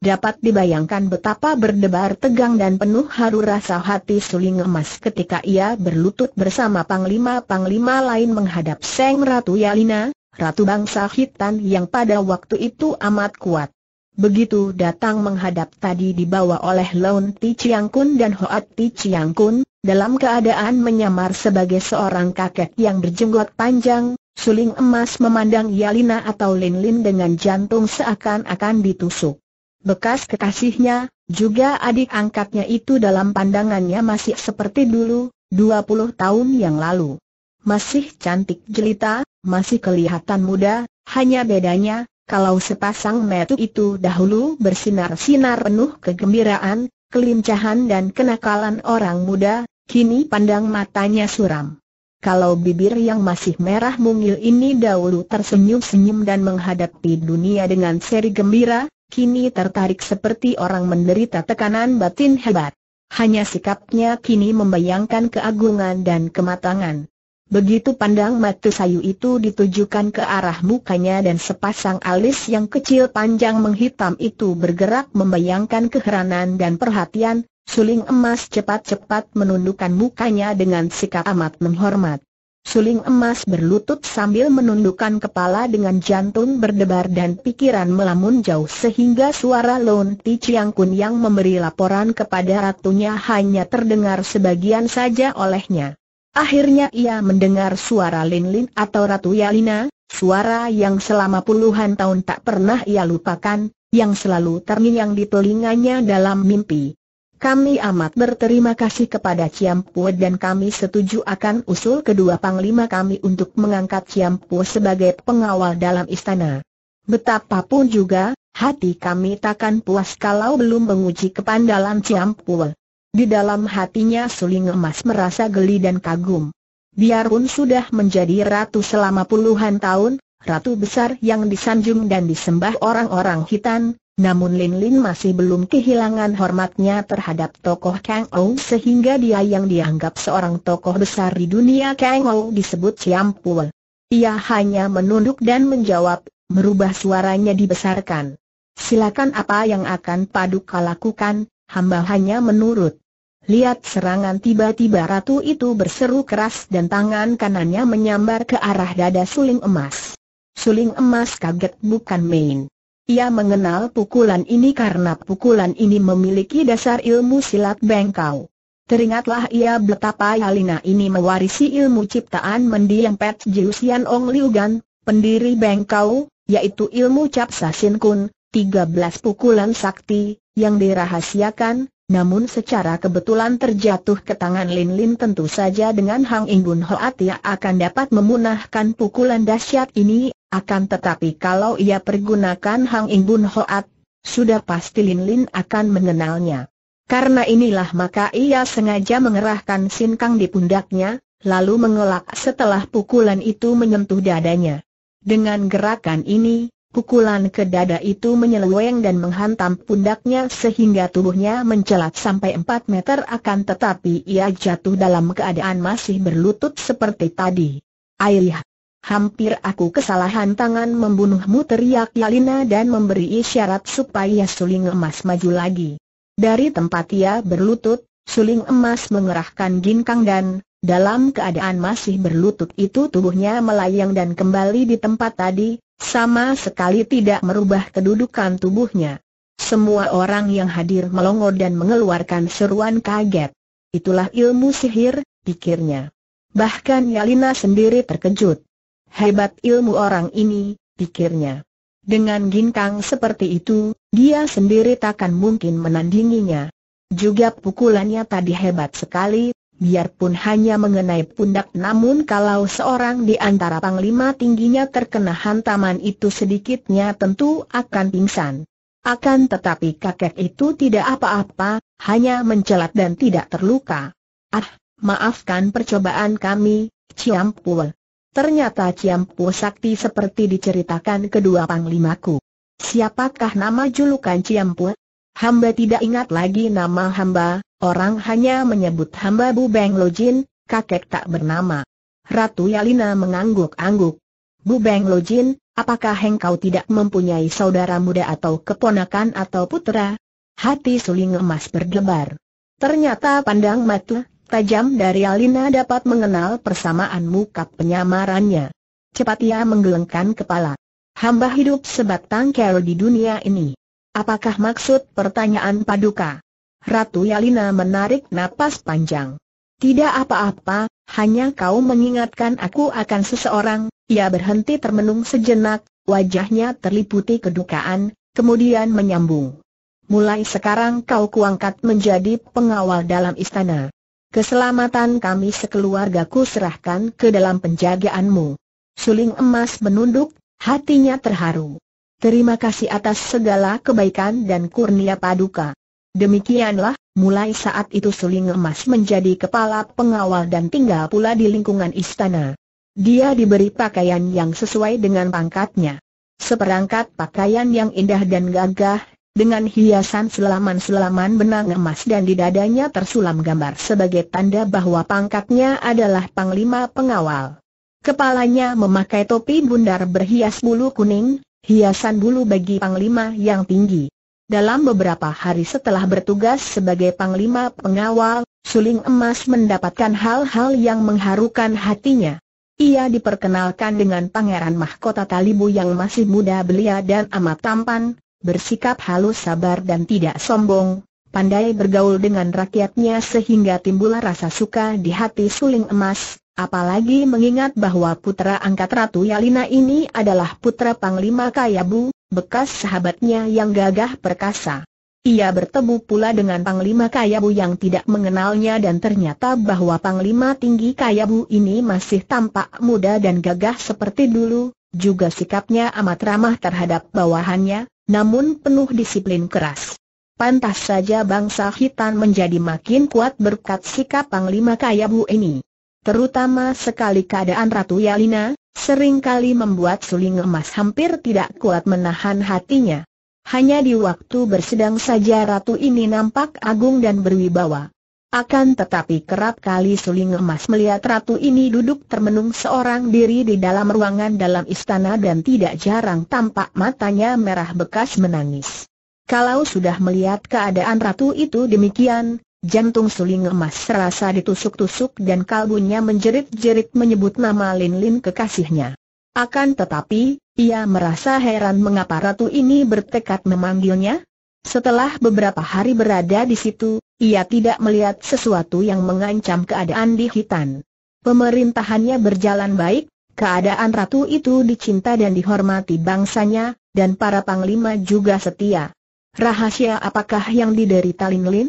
Dapat dibayangkan betapa berdebar tegang dan penuh haru rasa hati Suling Emas ketika ia berlutut bersama panglima-panglima lain menghadap Seng Ratu Yalina, Ratu Bangsa Hitan yang pada waktu itu amat kuat. Begitu datang menghadap tadi dibawa oleh Lone Ti Chiang Kun dan Hoat Ti Chiang Kun, dalam keadaan menyamar sebagai seorang kakek yang berjenggot panjang, Suling Emas memandang Yalina atau Lin Lin dengan jantung seakan-akan ditusuk bekas kekasihnya, juga adik angkatnya itu dalam pandangannya masih seperti dulu, 20 tahun yang lalu. Masih cantik jelita, masih kelihatan muda, hanya bedanya, kalau sepasang metu itu dahulu bersinar-sinar penuh kegembiraan, kelincahan dan kenakalan orang muda, kini pandang matanya suram. Kalau bibir yang masih merah mungil ini dahulu tersenyum-senyum dan menghadapi dunia dengan seri gembira, kini tertarik seperti orang menderita tekanan batin hebat. Hanya sikapnya kini membayangkan keagungan dan kematangan. Begitu pandang mata sayu itu ditujukan ke arah mukanya dan sepasang alis yang kecil panjang menghitam itu bergerak membayangkan keheranan dan perhatian, suling emas cepat-cepat menundukkan mukanya dengan sikap amat menghormat. Suling emas berlutut sambil menundukkan kepala dengan jantung berdebar dan pikiran melamun jauh sehingga suara Lon Ti Chiang Kun yang memberi laporan kepada ratunya hanya terdengar sebagian saja olehnya. Akhirnya ia mendengar suara Lin Lin atau Ratu Yalina, suara yang selama puluhan tahun tak pernah ia lupakan, yang selalu terngiang di telinganya dalam mimpi. Kami amat berterima kasih kepada Pue dan kami setuju akan usul kedua panglima kami untuk mengangkat Pue sebagai pengawal dalam istana. Betapapun juga, hati kami takkan puas kalau belum menguji kepandalan Pue. Di dalam hatinya Suling Emas merasa geli dan kagum. Biarpun sudah menjadi ratu selama puluhan tahun, ratu besar yang disanjung dan disembah orang-orang hitam, namun Lin Lin masih belum kehilangan hormatnya terhadap tokoh Kang Ou sehingga dia yang dianggap seorang tokoh besar di dunia Kang Ou disebut siampul. Ia hanya menunduk dan menjawab, merubah suaranya dibesarkan. Silakan apa yang akan Paduka lakukan, hamba hanya menurut. Lihat serangan tiba-tiba ratu itu berseru keras dan tangan kanannya menyambar ke arah dada suling emas. Suling emas kaget bukan main. Ia mengenal pukulan ini karena pukulan ini memiliki dasar ilmu silat bengkau. Teringatlah ia betapa Yalina ini mewarisi ilmu ciptaan mendiang Pet Jiusian Ong liu gan, pendiri bengkau, yaitu ilmu Capsa Sin Kun, 13 pukulan sakti, yang dirahasiakan, namun secara kebetulan terjatuh ke tangan Lin Lin tentu saja dengan Hang Ingun Hoat ia akan dapat memunahkan pukulan dahsyat ini, akan tetapi kalau ia pergunakan Hang Ingun Hoat, sudah pasti Lin Lin akan mengenalnya. Karena inilah maka ia sengaja mengerahkan Sin Kang di pundaknya, lalu mengelak setelah pukulan itu menyentuh dadanya. Dengan gerakan ini, Pukulan ke dada itu menyeleweng dan menghantam pundaknya sehingga tubuhnya mencelat sampai 4 meter akan tetapi ia jatuh dalam keadaan masih berlutut seperti tadi. Ayah, hampir aku kesalahan tangan membunuhmu teriak Yalina dan memberi isyarat supaya suling emas maju lagi. Dari tempat ia berlutut, suling emas mengerahkan ginkang dan dalam keadaan masih berlutut itu tubuhnya melayang dan kembali di tempat tadi, sama sekali tidak merubah kedudukan tubuhnya. Semua orang yang hadir melongo dan mengeluarkan seruan kaget. Itulah ilmu sihir, pikirnya. Bahkan Yalina sendiri terkejut. Hebat ilmu orang ini, pikirnya. Dengan ginkang seperti itu, dia sendiri takkan mungkin menandinginya. Juga pukulannya tadi hebat sekali, biarpun hanya mengenai pundak namun kalau seorang di antara panglima tingginya terkena hantaman itu sedikitnya tentu akan pingsan. Akan tetapi kakek itu tidak apa-apa, hanya mencelat dan tidak terluka. Ah, maafkan percobaan kami, Ciampul. Ternyata Ciampul sakti seperti diceritakan kedua panglimaku. Siapakah nama julukan Ciampul? Hamba tidak ingat lagi nama hamba, Orang hanya menyebut hamba Bu Beng Lojin, kakek tak bernama. Ratu Yalina mengangguk-angguk. Bu Beng Lojin, apakah engkau tidak mempunyai saudara muda atau keponakan atau putra? Hati suling emas berdebar. Ternyata pandang mata tajam dari Alina dapat mengenal persamaan muka penyamarannya. Cepat ia menggelengkan kepala. Hamba hidup sebatang kero di dunia ini. Apakah maksud pertanyaan paduka? Ratu Yalina menarik napas panjang. Tidak apa-apa, hanya kau mengingatkan aku akan seseorang, ia berhenti termenung sejenak, wajahnya terliputi kedukaan, kemudian menyambung. Mulai sekarang kau kuangkat menjadi pengawal dalam istana. Keselamatan kami sekeluarga ku serahkan ke dalam penjagaanmu. Suling emas menunduk, hatinya terharu. Terima kasih atas segala kebaikan dan kurnia paduka. Demikianlah, mulai saat itu Suling Emas menjadi kepala pengawal dan tinggal pula di lingkungan istana. Dia diberi pakaian yang sesuai dengan pangkatnya. Seperangkat pakaian yang indah dan gagah, dengan hiasan selaman-selaman benang emas dan di dadanya tersulam gambar sebagai tanda bahwa pangkatnya adalah panglima pengawal. Kepalanya memakai topi bundar berhias bulu kuning, hiasan bulu bagi panglima yang tinggi. Dalam beberapa hari setelah bertugas sebagai panglima pengawal, Suling Emas mendapatkan hal-hal yang mengharukan hatinya. Ia diperkenalkan dengan Pangeran Mahkota Talibu yang masih muda belia dan amat tampan, bersikap halus sabar dan tidak sombong, pandai bergaul dengan rakyatnya sehingga timbul rasa suka di hati suling emas, apalagi mengingat bahwa putra angkat Ratu Yalina ini adalah putra Panglima Kayabu, bekas sahabatnya yang gagah perkasa. Ia bertemu pula dengan Panglima Kayabu yang tidak mengenalnya dan ternyata bahwa Panglima tinggi Kayabu ini masih tampak muda dan gagah seperti dulu, juga sikapnya amat ramah terhadap bawahannya, namun penuh disiplin keras. Pantas saja bangsa hitam menjadi makin kuat berkat sikap Panglima Kayabu ini terutama sekali keadaan Ratu Yalina, seringkali membuat suling emas hampir tidak kuat menahan hatinya. Hanya di waktu bersedang saja ratu ini nampak agung dan berwibawa. Akan tetapi kerap kali suling emas melihat ratu ini duduk termenung seorang diri di dalam ruangan dalam istana dan tidak jarang tampak matanya merah bekas menangis. Kalau sudah melihat keadaan ratu itu demikian, Jantung suling emas serasa ditusuk-tusuk dan kalbunya menjerit-jerit menyebut nama Lin Lin kekasihnya. Akan tetapi, ia merasa heran mengapa ratu ini bertekad memanggilnya. Setelah beberapa hari berada di situ, ia tidak melihat sesuatu yang mengancam keadaan di Hitan. Pemerintahannya berjalan baik, keadaan ratu itu dicinta dan dihormati bangsanya, dan para panglima juga setia. Rahasia apakah yang diderita Lin Lin?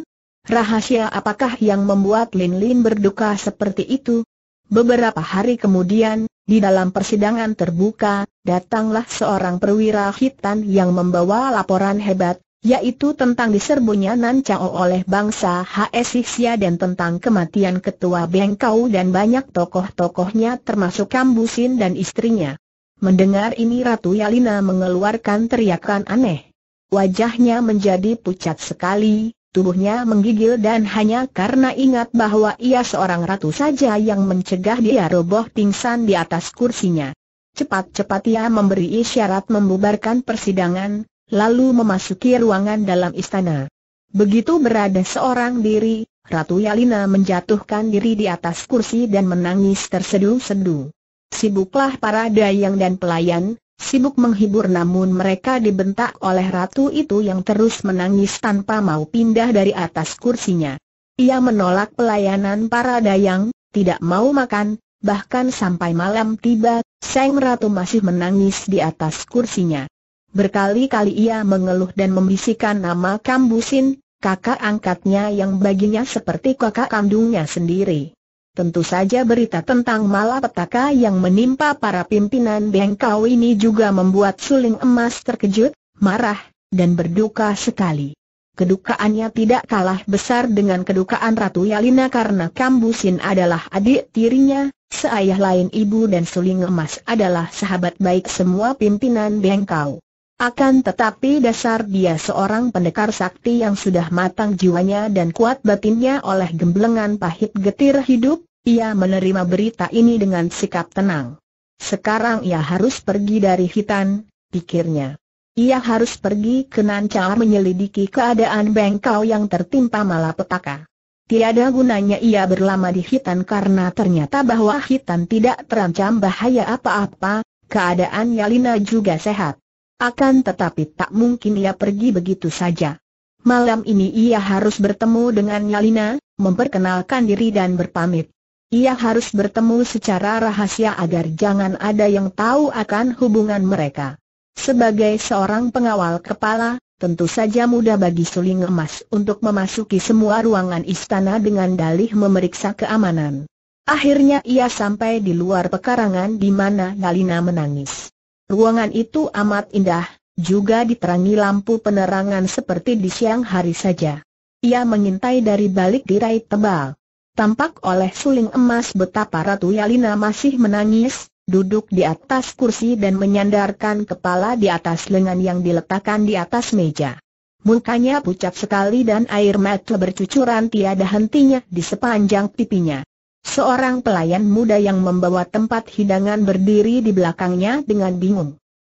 Rahasia apakah yang membuat Lin Lin berduka seperti itu? Beberapa hari kemudian, di dalam persidangan terbuka, datanglah seorang perwira hitam yang membawa laporan hebat, yaitu tentang diserbunya Nan Chao oleh bangsa Hsixia dan tentang kematian ketua Bengkau dan banyak tokoh-tokohnya termasuk Kambusin dan istrinya. Mendengar ini Ratu Yalina mengeluarkan teriakan aneh. Wajahnya menjadi pucat sekali, Tubuhnya menggigil dan hanya karena ingat bahwa ia seorang ratu saja yang mencegah dia roboh pingsan di atas kursinya. Cepat-cepat ia memberi isyarat membubarkan persidangan, lalu memasuki ruangan dalam istana. Begitu berada seorang diri, Ratu Yalina menjatuhkan diri di atas kursi dan menangis terseduh-seduh. Sibuklah para dayang dan pelayan, sibuk menghibur namun mereka dibentak oleh ratu itu yang terus menangis tanpa mau pindah dari atas kursinya. Ia menolak pelayanan para dayang, tidak mau makan, bahkan sampai malam tiba, Seng Ratu masih menangis di atas kursinya. Berkali-kali ia mengeluh dan membisikkan nama Kambusin, kakak angkatnya yang baginya seperti kakak kandungnya sendiri. Tentu saja berita tentang malapetaka yang menimpa para pimpinan Bengkau ini juga membuat suling emas terkejut, marah, dan berduka sekali. Kedukaannya tidak kalah besar dengan kedukaan Ratu Yalina karena Kambusin adalah adik tirinya, seayah lain ibu dan suling emas adalah sahabat baik semua pimpinan Bengkau. Akan tetapi dasar dia seorang pendekar sakti yang sudah matang jiwanya dan kuat batinnya oleh gemblengan pahit getir hidup, ia menerima berita ini dengan sikap tenang. Sekarang ia harus pergi dari hitan, pikirnya. Ia harus pergi ke Nancar menyelidiki keadaan bengkau yang tertimpa malapetaka. Tiada gunanya ia berlama di hitan karena ternyata bahwa hitan tidak terancam bahaya apa-apa, keadaan Yalina juga sehat. Akan tetapi tak mungkin ia pergi begitu saja. Malam ini ia harus bertemu dengan Yalina, memperkenalkan diri dan berpamit. Ia harus bertemu secara rahasia agar jangan ada yang tahu akan hubungan mereka. Sebagai seorang pengawal kepala, tentu saja mudah bagi suling emas untuk memasuki semua ruangan istana dengan dalih memeriksa keamanan. Akhirnya ia sampai di luar pekarangan di mana Yalina menangis. Ruangan itu amat indah, juga diterangi lampu penerangan seperti di siang hari saja. Ia mengintai dari balik tirai tebal. Tampak oleh suling emas betapa Ratu Yalina masih menangis, duduk di atas kursi dan menyandarkan kepala di atas lengan yang diletakkan di atas meja. Mukanya pucat sekali dan air mata bercucuran tiada hentinya di sepanjang pipinya. Seorang pelayan muda yang membawa tempat hidangan berdiri di belakangnya dengan bingung.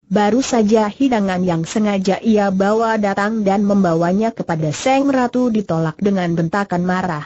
Baru saja hidangan yang sengaja ia bawa datang dan membawanya kepada Seng Ratu ditolak dengan bentakan marah.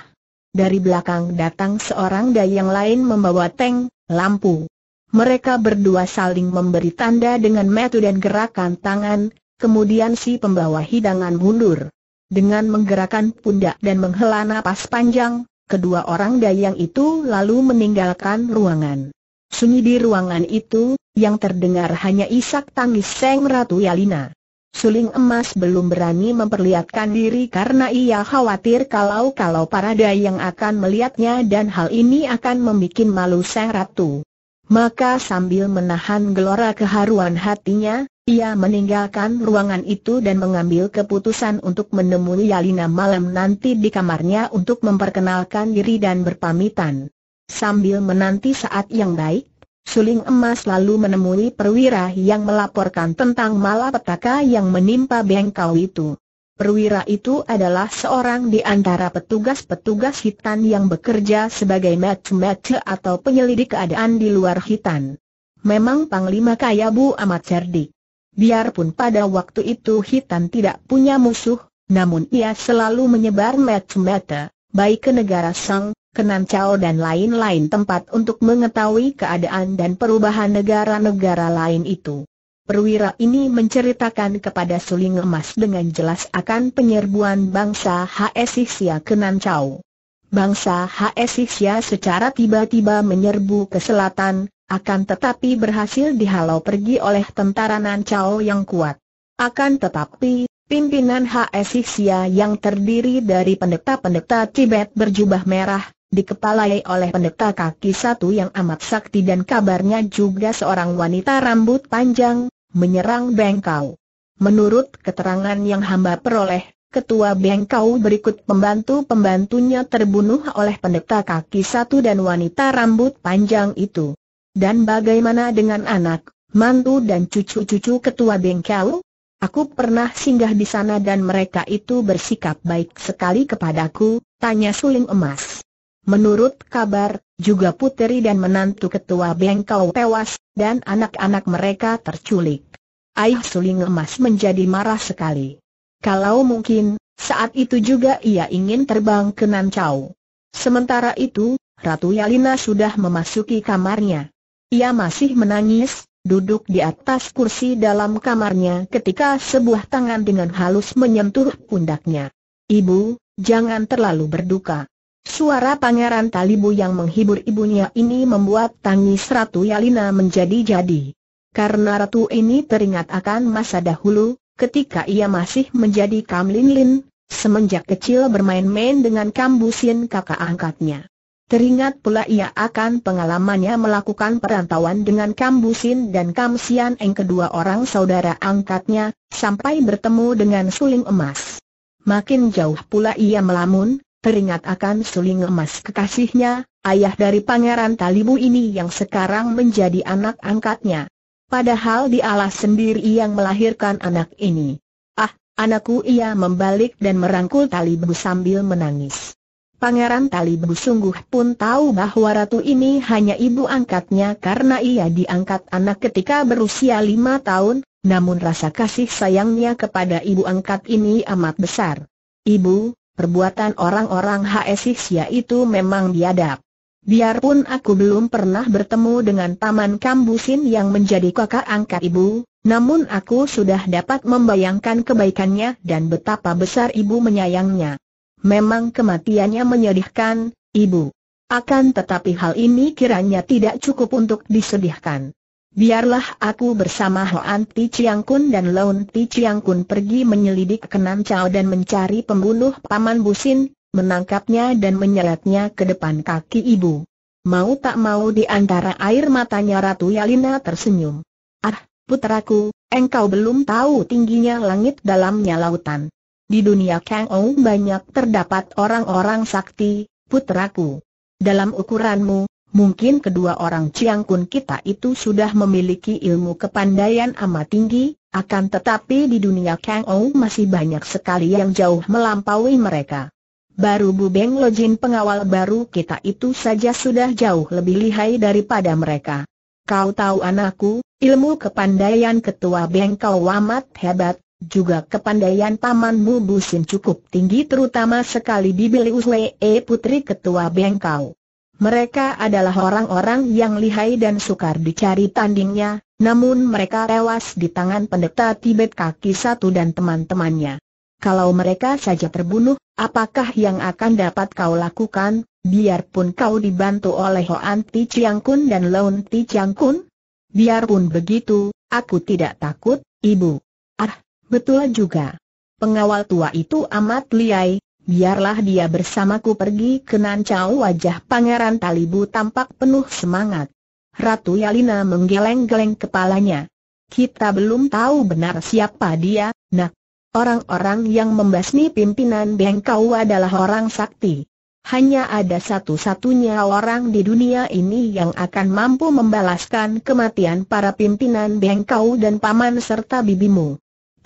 Dari belakang datang seorang dayang yang lain membawa teng, lampu. Mereka berdua saling memberi tanda dengan metu dan gerakan tangan, kemudian si pembawa hidangan mundur. Dengan menggerakkan pundak dan menghela napas panjang, kedua orang dayang itu lalu meninggalkan ruangan. Sunyi di ruangan itu, yang terdengar hanya isak tangis Seng Ratu Yalina. Suling emas belum berani memperlihatkan diri karena ia khawatir kalau-kalau para dayang akan melihatnya dan hal ini akan membuat malu Seng ratu. Maka sambil menahan gelora keharuan hatinya, ia meninggalkan ruangan itu dan mengambil keputusan untuk menemui Yalina malam nanti di kamarnya untuk memperkenalkan diri dan berpamitan. Sambil menanti saat yang baik, Suling Emas lalu menemui perwira yang melaporkan tentang malapetaka yang menimpa bengkau itu. Perwira itu adalah seorang di antara petugas-petugas hitan yang bekerja sebagai match-match atau penyelidik keadaan di luar hitan. Memang Panglima Kayabu amat cerdik. Biarpun pada waktu itu Hitan tidak punya musuh, namun ia selalu menyebar mata-mata, baik ke negara Sang, ke Nancao dan lain-lain tempat untuk mengetahui keadaan dan perubahan negara-negara lain itu. Perwira ini menceritakan kepada Suling Emas dengan jelas akan penyerbuan bangsa Hsixia ke Nancao. Bangsa Hsixia secara tiba-tiba menyerbu ke selatan, akan tetapi berhasil dihalau pergi oleh tentara Nancao yang kuat. Akan tetapi, pimpinan HS yang terdiri dari pendeta-pendeta Tibet berjubah merah, dikepalai oleh pendeta kaki satu yang amat sakti dan kabarnya juga seorang wanita rambut panjang, menyerang Bengkau. Menurut keterangan yang hamba peroleh, Ketua Bengkau berikut pembantu-pembantunya terbunuh oleh pendeta kaki satu dan wanita rambut panjang itu. Dan bagaimana dengan anak, mantu dan cucu-cucu ketua bengkel? Aku pernah singgah di sana dan mereka itu bersikap baik sekali kepadaku, tanya suling emas. Menurut kabar, juga puteri dan menantu ketua bengkel tewas, dan anak-anak mereka terculik. Ayah suling emas menjadi marah sekali. Kalau mungkin, saat itu juga ia ingin terbang ke Nancau. Sementara itu, Ratu Yalina sudah memasuki kamarnya. Ia masih menangis, duduk di atas kursi dalam kamarnya ketika sebuah tangan dengan halus menyentuh pundaknya. Ibu, jangan terlalu berduka. Suara pangeran Talibu yang menghibur ibunya ini membuat tangis Ratu Yalina menjadi-jadi. Karena Ratu ini teringat akan masa dahulu, ketika ia masih menjadi Kamlinlin, semenjak kecil bermain-main dengan Kambusin kakak angkatnya. Teringat pula ia akan pengalamannya melakukan perantauan dengan Kambusin dan Kamsian Eng kedua orang saudara angkatnya, sampai bertemu dengan suling emas. Makin jauh pula ia melamun, teringat akan suling emas kekasihnya, ayah dari Pangeran Talibu ini yang sekarang menjadi anak angkatnya. Padahal di dialah sendiri yang melahirkan anak ini. Ah, anakku ia membalik dan merangkul Talibu sambil menangis. Pangeran Talibu sungguh pun tahu bahwa ratu ini hanya ibu angkatnya karena ia diangkat anak ketika berusia lima tahun, namun rasa kasih sayangnya kepada ibu angkat ini amat besar. Ibu, perbuatan orang-orang Haesixia itu memang biadab. Biarpun aku belum pernah bertemu dengan Taman Kambusin yang menjadi kakak angkat ibu, namun aku sudah dapat membayangkan kebaikannya dan betapa besar ibu menyayangnya. Memang kematiannya menyedihkan, Ibu. Akan tetapi hal ini kiranya tidak cukup untuk disedihkan. Biarlah aku bersama Hoan Ti Chiang Kun dan Laun Ti Chiang Kun pergi menyelidik ke Nam Chao dan mencari pembunuh Paman Busin, menangkapnya dan menyeretnya ke depan kaki ibu. Mau tak mau di antara air matanya Ratu Yalina tersenyum. Ah, putraku, engkau belum tahu tingginya langit dalamnya lautan. Di dunia Kang Ou banyak terdapat orang-orang sakti, putraku. Dalam ukuranmu, mungkin kedua orang Chiang Kun kita itu sudah memiliki ilmu kepandaian amat tinggi, akan tetapi di dunia Kang Ou masih banyak sekali yang jauh melampaui mereka. Baru Bu Beng Lojin pengawal baru kita itu saja sudah jauh lebih lihai daripada mereka. Kau tahu anakku, ilmu kepandaian ketua Beng kau amat hebat, juga kepandaian pamanmu Busin cukup tinggi terutama sekali di Billy E eh, putri ketua Bengkau. Mereka adalah orang-orang yang lihai dan sukar dicari tandingnya, namun mereka tewas di tangan pendeta Tibet kaki satu dan teman-temannya. Kalau mereka saja terbunuh, apakah yang akan dapat kau lakukan, biarpun kau dibantu oleh Hoan Ti Chiang Kun dan Laun Ti Chiang Kun? Biarpun begitu, aku tidak takut, ibu. Ah, Betul juga. Pengawal tua itu amat liai, biarlah dia bersamaku pergi ke Nancau wajah Pangeran Talibu tampak penuh semangat. Ratu Yalina menggeleng-geleng kepalanya. Kita belum tahu benar siapa dia, nak. Orang-orang yang membasmi pimpinan Bengkau adalah orang sakti. Hanya ada satu-satunya orang di dunia ini yang akan mampu membalaskan kematian para pimpinan Bengkau dan paman serta bibimu.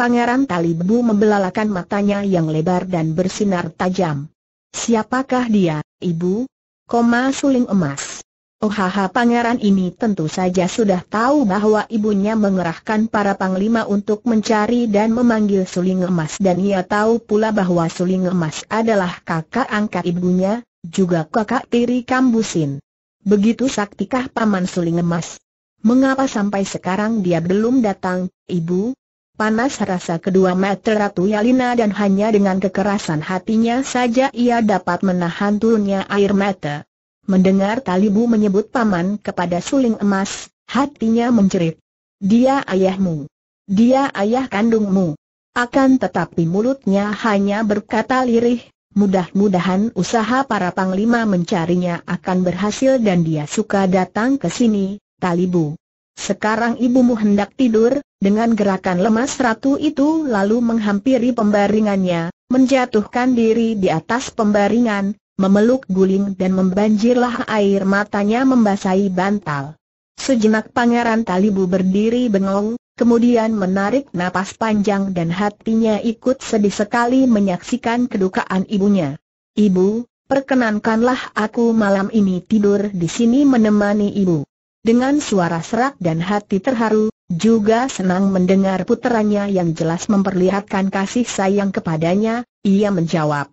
Pangeran Talibu membelalakan matanya yang lebar dan bersinar tajam. Siapakah dia, ibu? Koma suling emas. Ohaha pangeran ini tentu saja sudah tahu bahwa ibunya mengerahkan para panglima untuk mencari dan memanggil suling emas dan ia tahu pula bahwa suling emas adalah kakak angkat ibunya, juga kakak tiri Kambusin. Begitu saktikah paman suling emas? Mengapa sampai sekarang dia belum datang, ibu? Panas rasa kedua mata Ratu Yalina dan hanya dengan kekerasan hatinya saja ia dapat menahan turunnya air mata. Mendengar Talibu menyebut paman kepada suling emas, hatinya menjerit. Dia ayahmu. Dia ayah kandungmu. Akan tetapi mulutnya hanya berkata lirih, mudah-mudahan usaha para panglima mencarinya akan berhasil dan dia suka datang ke sini, Talibu. Sekarang ibumu hendak tidur, dengan gerakan lemas ratu itu lalu menghampiri pembaringannya, menjatuhkan diri di atas pembaringan, memeluk guling dan membanjirlah air matanya membasahi bantal. Sejenak Pangeran Talibu berdiri bengong, kemudian menarik napas panjang dan hatinya ikut sedih sekali menyaksikan kedukaan ibunya. Ibu, perkenankanlah aku malam ini tidur di sini menemani ibu. Dengan suara serak dan hati terharu, juga senang mendengar puterannya yang jelas memperlihatkan kasih sayang kepadanya, ia menjawab.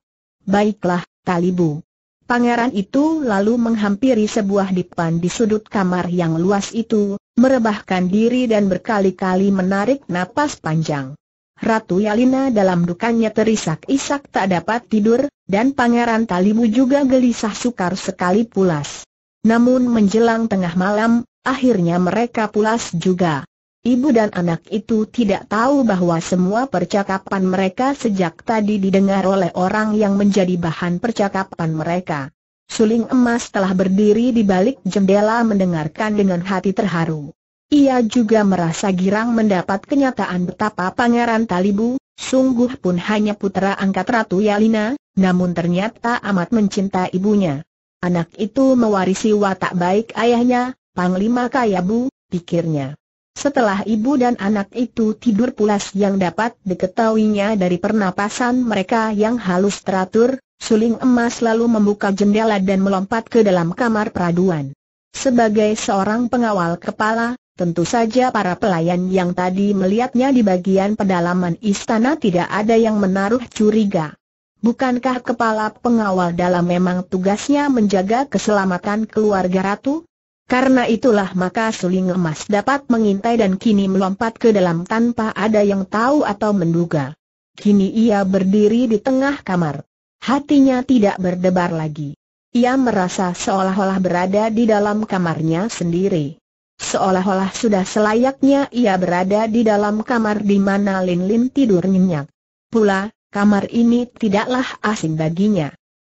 Baiklah, Talibu. Pangeran itu lalu menghampiri sebuah dipan di sudut kamar yang luas itu, merebahkan diri dan berkali-kali menarik napas panjang. Ratu Yalina dalam dukanya terisak-isak tak dapat tidur, dan Pangeran Talibu juga gelisah sukar sekali pulas. Namun menjelang tengah malam, akhirnya mereka pulas juga. Ibu dan anak itu tidak tahu bahwa semua percakapan mereka sejak tadi didengar oleh orang yang menjadi bahan percakapan mereka. Suling emas telah berdiri di balik jendela mendengarkan dengan hati terharu. Ia juga merasa girang mendapat kenyataan betapa Pangeran Talibu, sungguh pun hanya putra angkat Ratu Yalina, namun ternyata amat mencinta ibunya. Anak itu mewarisi watak baik ayahnya, Panglima kaya bu, pikirnya. Setelah ibu dan anak itu tidur pulas yang dapat diketahuinya dari pernapasan mereka yang halus teratur, suling emas lalu membuka jendela dan melompat ke dalam kamar peraduan. Sebagai seorang pengawal kepala, tentu saja para pelayan yang tadi melihatnya di bagian pedalaman istana tidak ada yang menaruh curiga. Bukankah kepala pengawal dalam memang tugasnya menjaga keselamatan keluarga ratu? Karena itulah maka suling emas dapat mengintai dan kini melompat ke dalam tanpa ada yang tahu atau menduga. Kini ia berdiri di tengah kamar. Hatinya tidak berdebar lagi. Ia merasa seolah-olah berada di dalam kamarnya sendiri. Seolah-olah sudah selayaknya ia berada di dalam kamar di mana Lin Lin tidur nyenyak. Pula, kamar ini tidaklah asing baginya.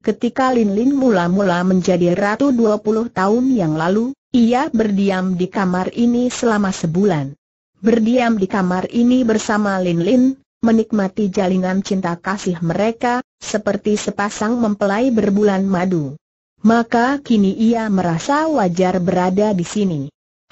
Ketika Lin Lin mula-mula menjadi ratu 20 tahun yang lalu, ia berdiam di kamar ini selama sebulan. Berdiam di kamar ini bersama Lin Lin, menikmati jalinan cinta kasih mereka, seperti sepasang mempelai berbulan madu. Maka kini ia merasa wajar berada di sini.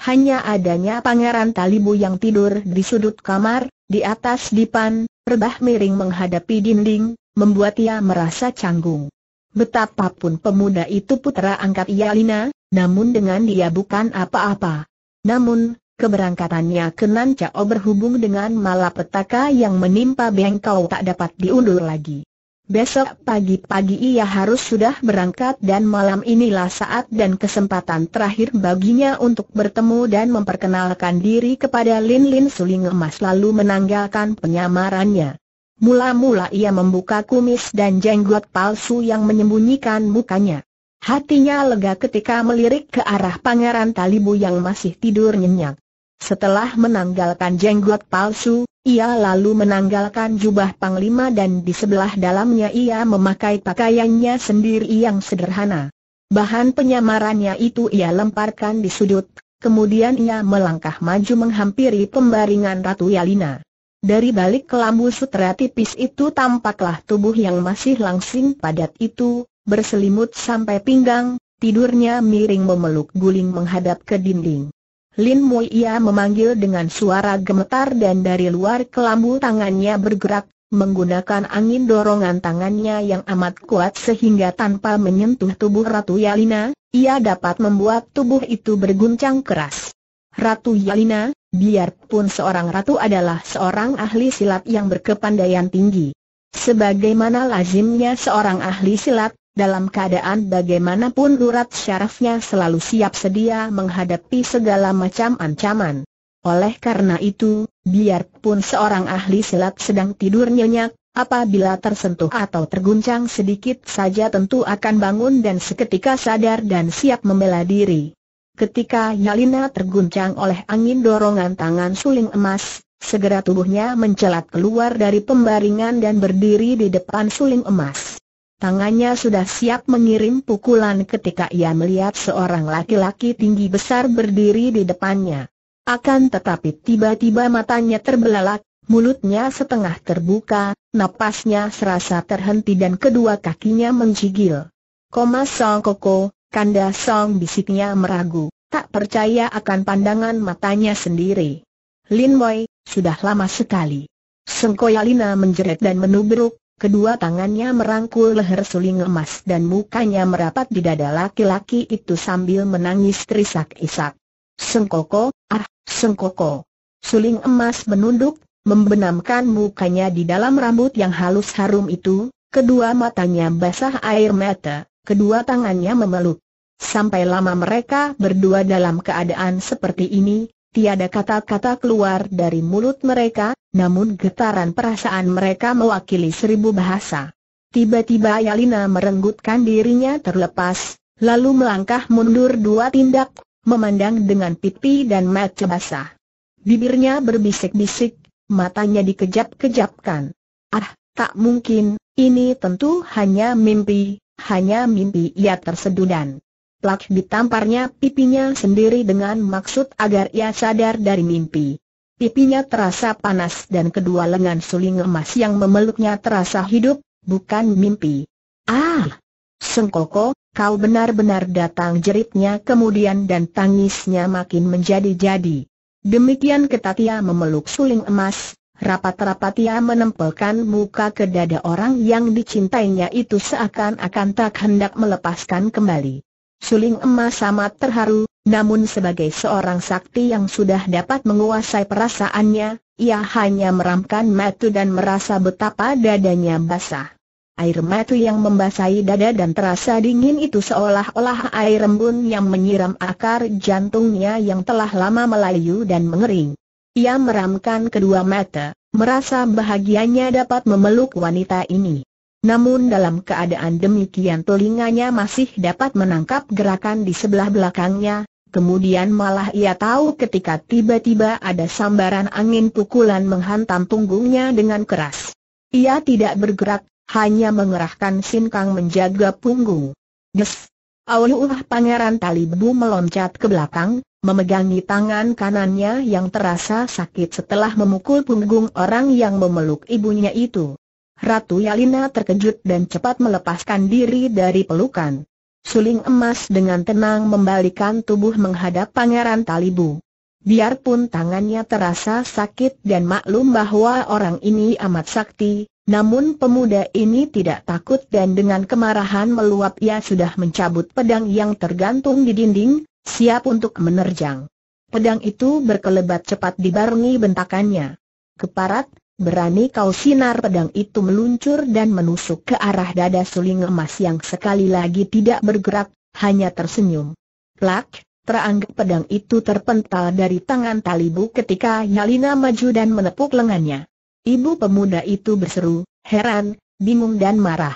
Hanya adanya Pangeran Talibu yang tidur di sudut kamar, di atas dipan, rebah miring menghadapi dinding, membuat ia merasa canggung. Betapapun pemuda itu putra angkat Yalina, namun dengan dia bukan apa-apa. Namun, keberangkatannya ke Nancao berhubung dengan malapetaka yang menimpa Bengkau tak dapat diundur lagi. Besok pagi-pagi ia harus sudah berangkat dan malam inilah saat dan kesempatan terakhir baginya untuk bertemu dan memperkenalkan diri kepada Lin Lin Suling Emas lalu menanggalkan penyamarannya. Mula-mula ia membuka kumis dan jenggot palsu yang menyembunyikan mukanya. Hatinya lega ketika melirik ke arah pangeran Talibu yang masih tidur nyenyak. Setelah menanggalkan jenggot palsu, ia lalu menanggalkan jubah panglima dan di sebelah dalamnya ia memakai pakaiannya sendiri yang sederhana. Bahan penyamarannya itu ia lemparkan di sudut, kemudian ia melangkah maju menghampiri pembaringan Ratu Yalina. Dari balik kelambu sutra tipis itu tampaklah tubuh yang masih langsing padat itu, berselimut sampai pinggang, tidurnya miring memeluk guling menghadap ke dinding. Lin Mui ia memanggil dengan suara gemetar dan dari luar kelambu tangannya bergerak, menggunakan angin dorongan tangannya yang amat kuat sehingga tanpa menyentuh tubuh Ratu Yalina, ia dapat membuat tubuh itu berguncang keras. Ratu Yalina, biarpun seorang ratu adalah seorang ahli silat yang berkepandaian tinggi. Sebagaimana lazimnya seorang ahli silat, dalam keadaan bagaimanapun urat syarafnya selalu siap sedia menghadapi segala macam ancaman. Oleh karena itu, biarpun seorang ahli silat sedang tidur nyenyak, apabila tersentuh atau terguncang sedikit saja tentu akan bangun dan seketika sadar dan siap membela diri. Ketika Yalina terguncang oleh angin dorongan tangan suling emas, segera tubuhnya mencelat keluar dari pembaringan dan berdiri di depan suling emas. Tangannya sudah siap mengirim pukulan ketika ia melihat seorang laki-laki tinggi besar berdiri di depannya. Akan tetapi tiba-tiba matanya terbelalak, mulutnya setengah terbuka, napasnya serasa terhenti dan kedua kakinya menjigil. Koma Song Koko, Kanda Song bisiknya meragu, tak percaya akan pandangan matanya sendiri. Lin Boy, sudah lama sekali. Sengkoyalina menjerit dan menubruk, Kedua tangannya merangkul leher suling emas dan mukanya merapat di dada laki-laki itu sambil menangis terisak-isak. Sengkoko, ah, sengkoko. Suling emas menunduk, membenamkan mukanya di dalam rambut yang halus harum itu, kedua matanya basah air mata, kedua tangannya memeluk. Sampai lama mereka berdua dalam keadaan seperti ini, Tiada kata-kata keluar dari mulut mereka, namun getaran perasaan mereka mewakili seribu bahasa. Tiba-tiba Yalina merenggutkan dirinya terlepas, lalu melangkah mundur dua tindak, memandang dengan pipi dan mata basah. Bibirnya berbisik-bisik, matanya dikejap-kejapkan. Ah, tak mungkin, ini tentu hanya mimpi, hanya mimpi ia tersedudan plak ditamparnya pipinya sendiri dengan maksud agar ia sadar dari mimpi. Pipinya terasa panas dan kedua lengan suling emas yang memeluknya terasa hidup, bukan mimpi. Ah! Sengkoko, kau benar-benar datang jeritnya kemudian dan tangisnya makin menjadi-jadi. Demikian ketat ia memeluk suling emas, rapat-rapat ia menempelkan muka ke dada orang yang dicintainya itu seakan-akan tak hendak melepaskan kembali. Suling emas amat terharu, namun sebagai seorang sakti yang sudah dapat menguasai perasaannya, ia hanya meramkan matu dan merasa betapa dadanya basah. Air matu yang membasahi dada dan terasa dingin itu seolah-olah air embun yang menyiram akar jantungnya yang telah lama melayu dan mengering. Ia meramkan kedua mata, merasa bahagianya dapat memeluk wanita ini. Namun dalam keadaan demikian telinganya masih dapat menangkap gerakan di sebelah belakangnya, kemudian malah ia tahu ketika tiba-tiba ada sambaran angin pukulan menghantam punggungnya dengan keras. Ia tidak bergerak, hanya mengerahkan sinkang menjaga punggung. Des! Auluh Pangeran Talibu meloncat ke belakang, memegangi tangan kanannya yang terasa sakit setelah memukul punggung orang yang memeluk ibunya itu. Ratu Yalina terkejut dan cepat melepaskan diri dari pelukan. Suling emas dengan tenang membalikan tubuh menghadap Pangeran Talibu. Biarpun tangannya terasa sakit dan maklum bahwa orang ini amat sakti, namun pemuda ini tidak takut dan dengan kemarahan meluap ia sudah mencabut pedang yang tergantung di dinding, siap untuk menerjang. Pedang itu berkelebat cepat dibarengi bentakannya. Keparat, berani kau sinar pedang itu meluncur dan menusuk ke arah dada suling emas yang sekali lagi tidak bergerak, hanya tersenyum. Plak, teranggap pedang itu terpental dari tangan talibu ketika Yalina maju dan menepuk lengannya. Ibu pemuda itu berseru, heran, bingung dan marah.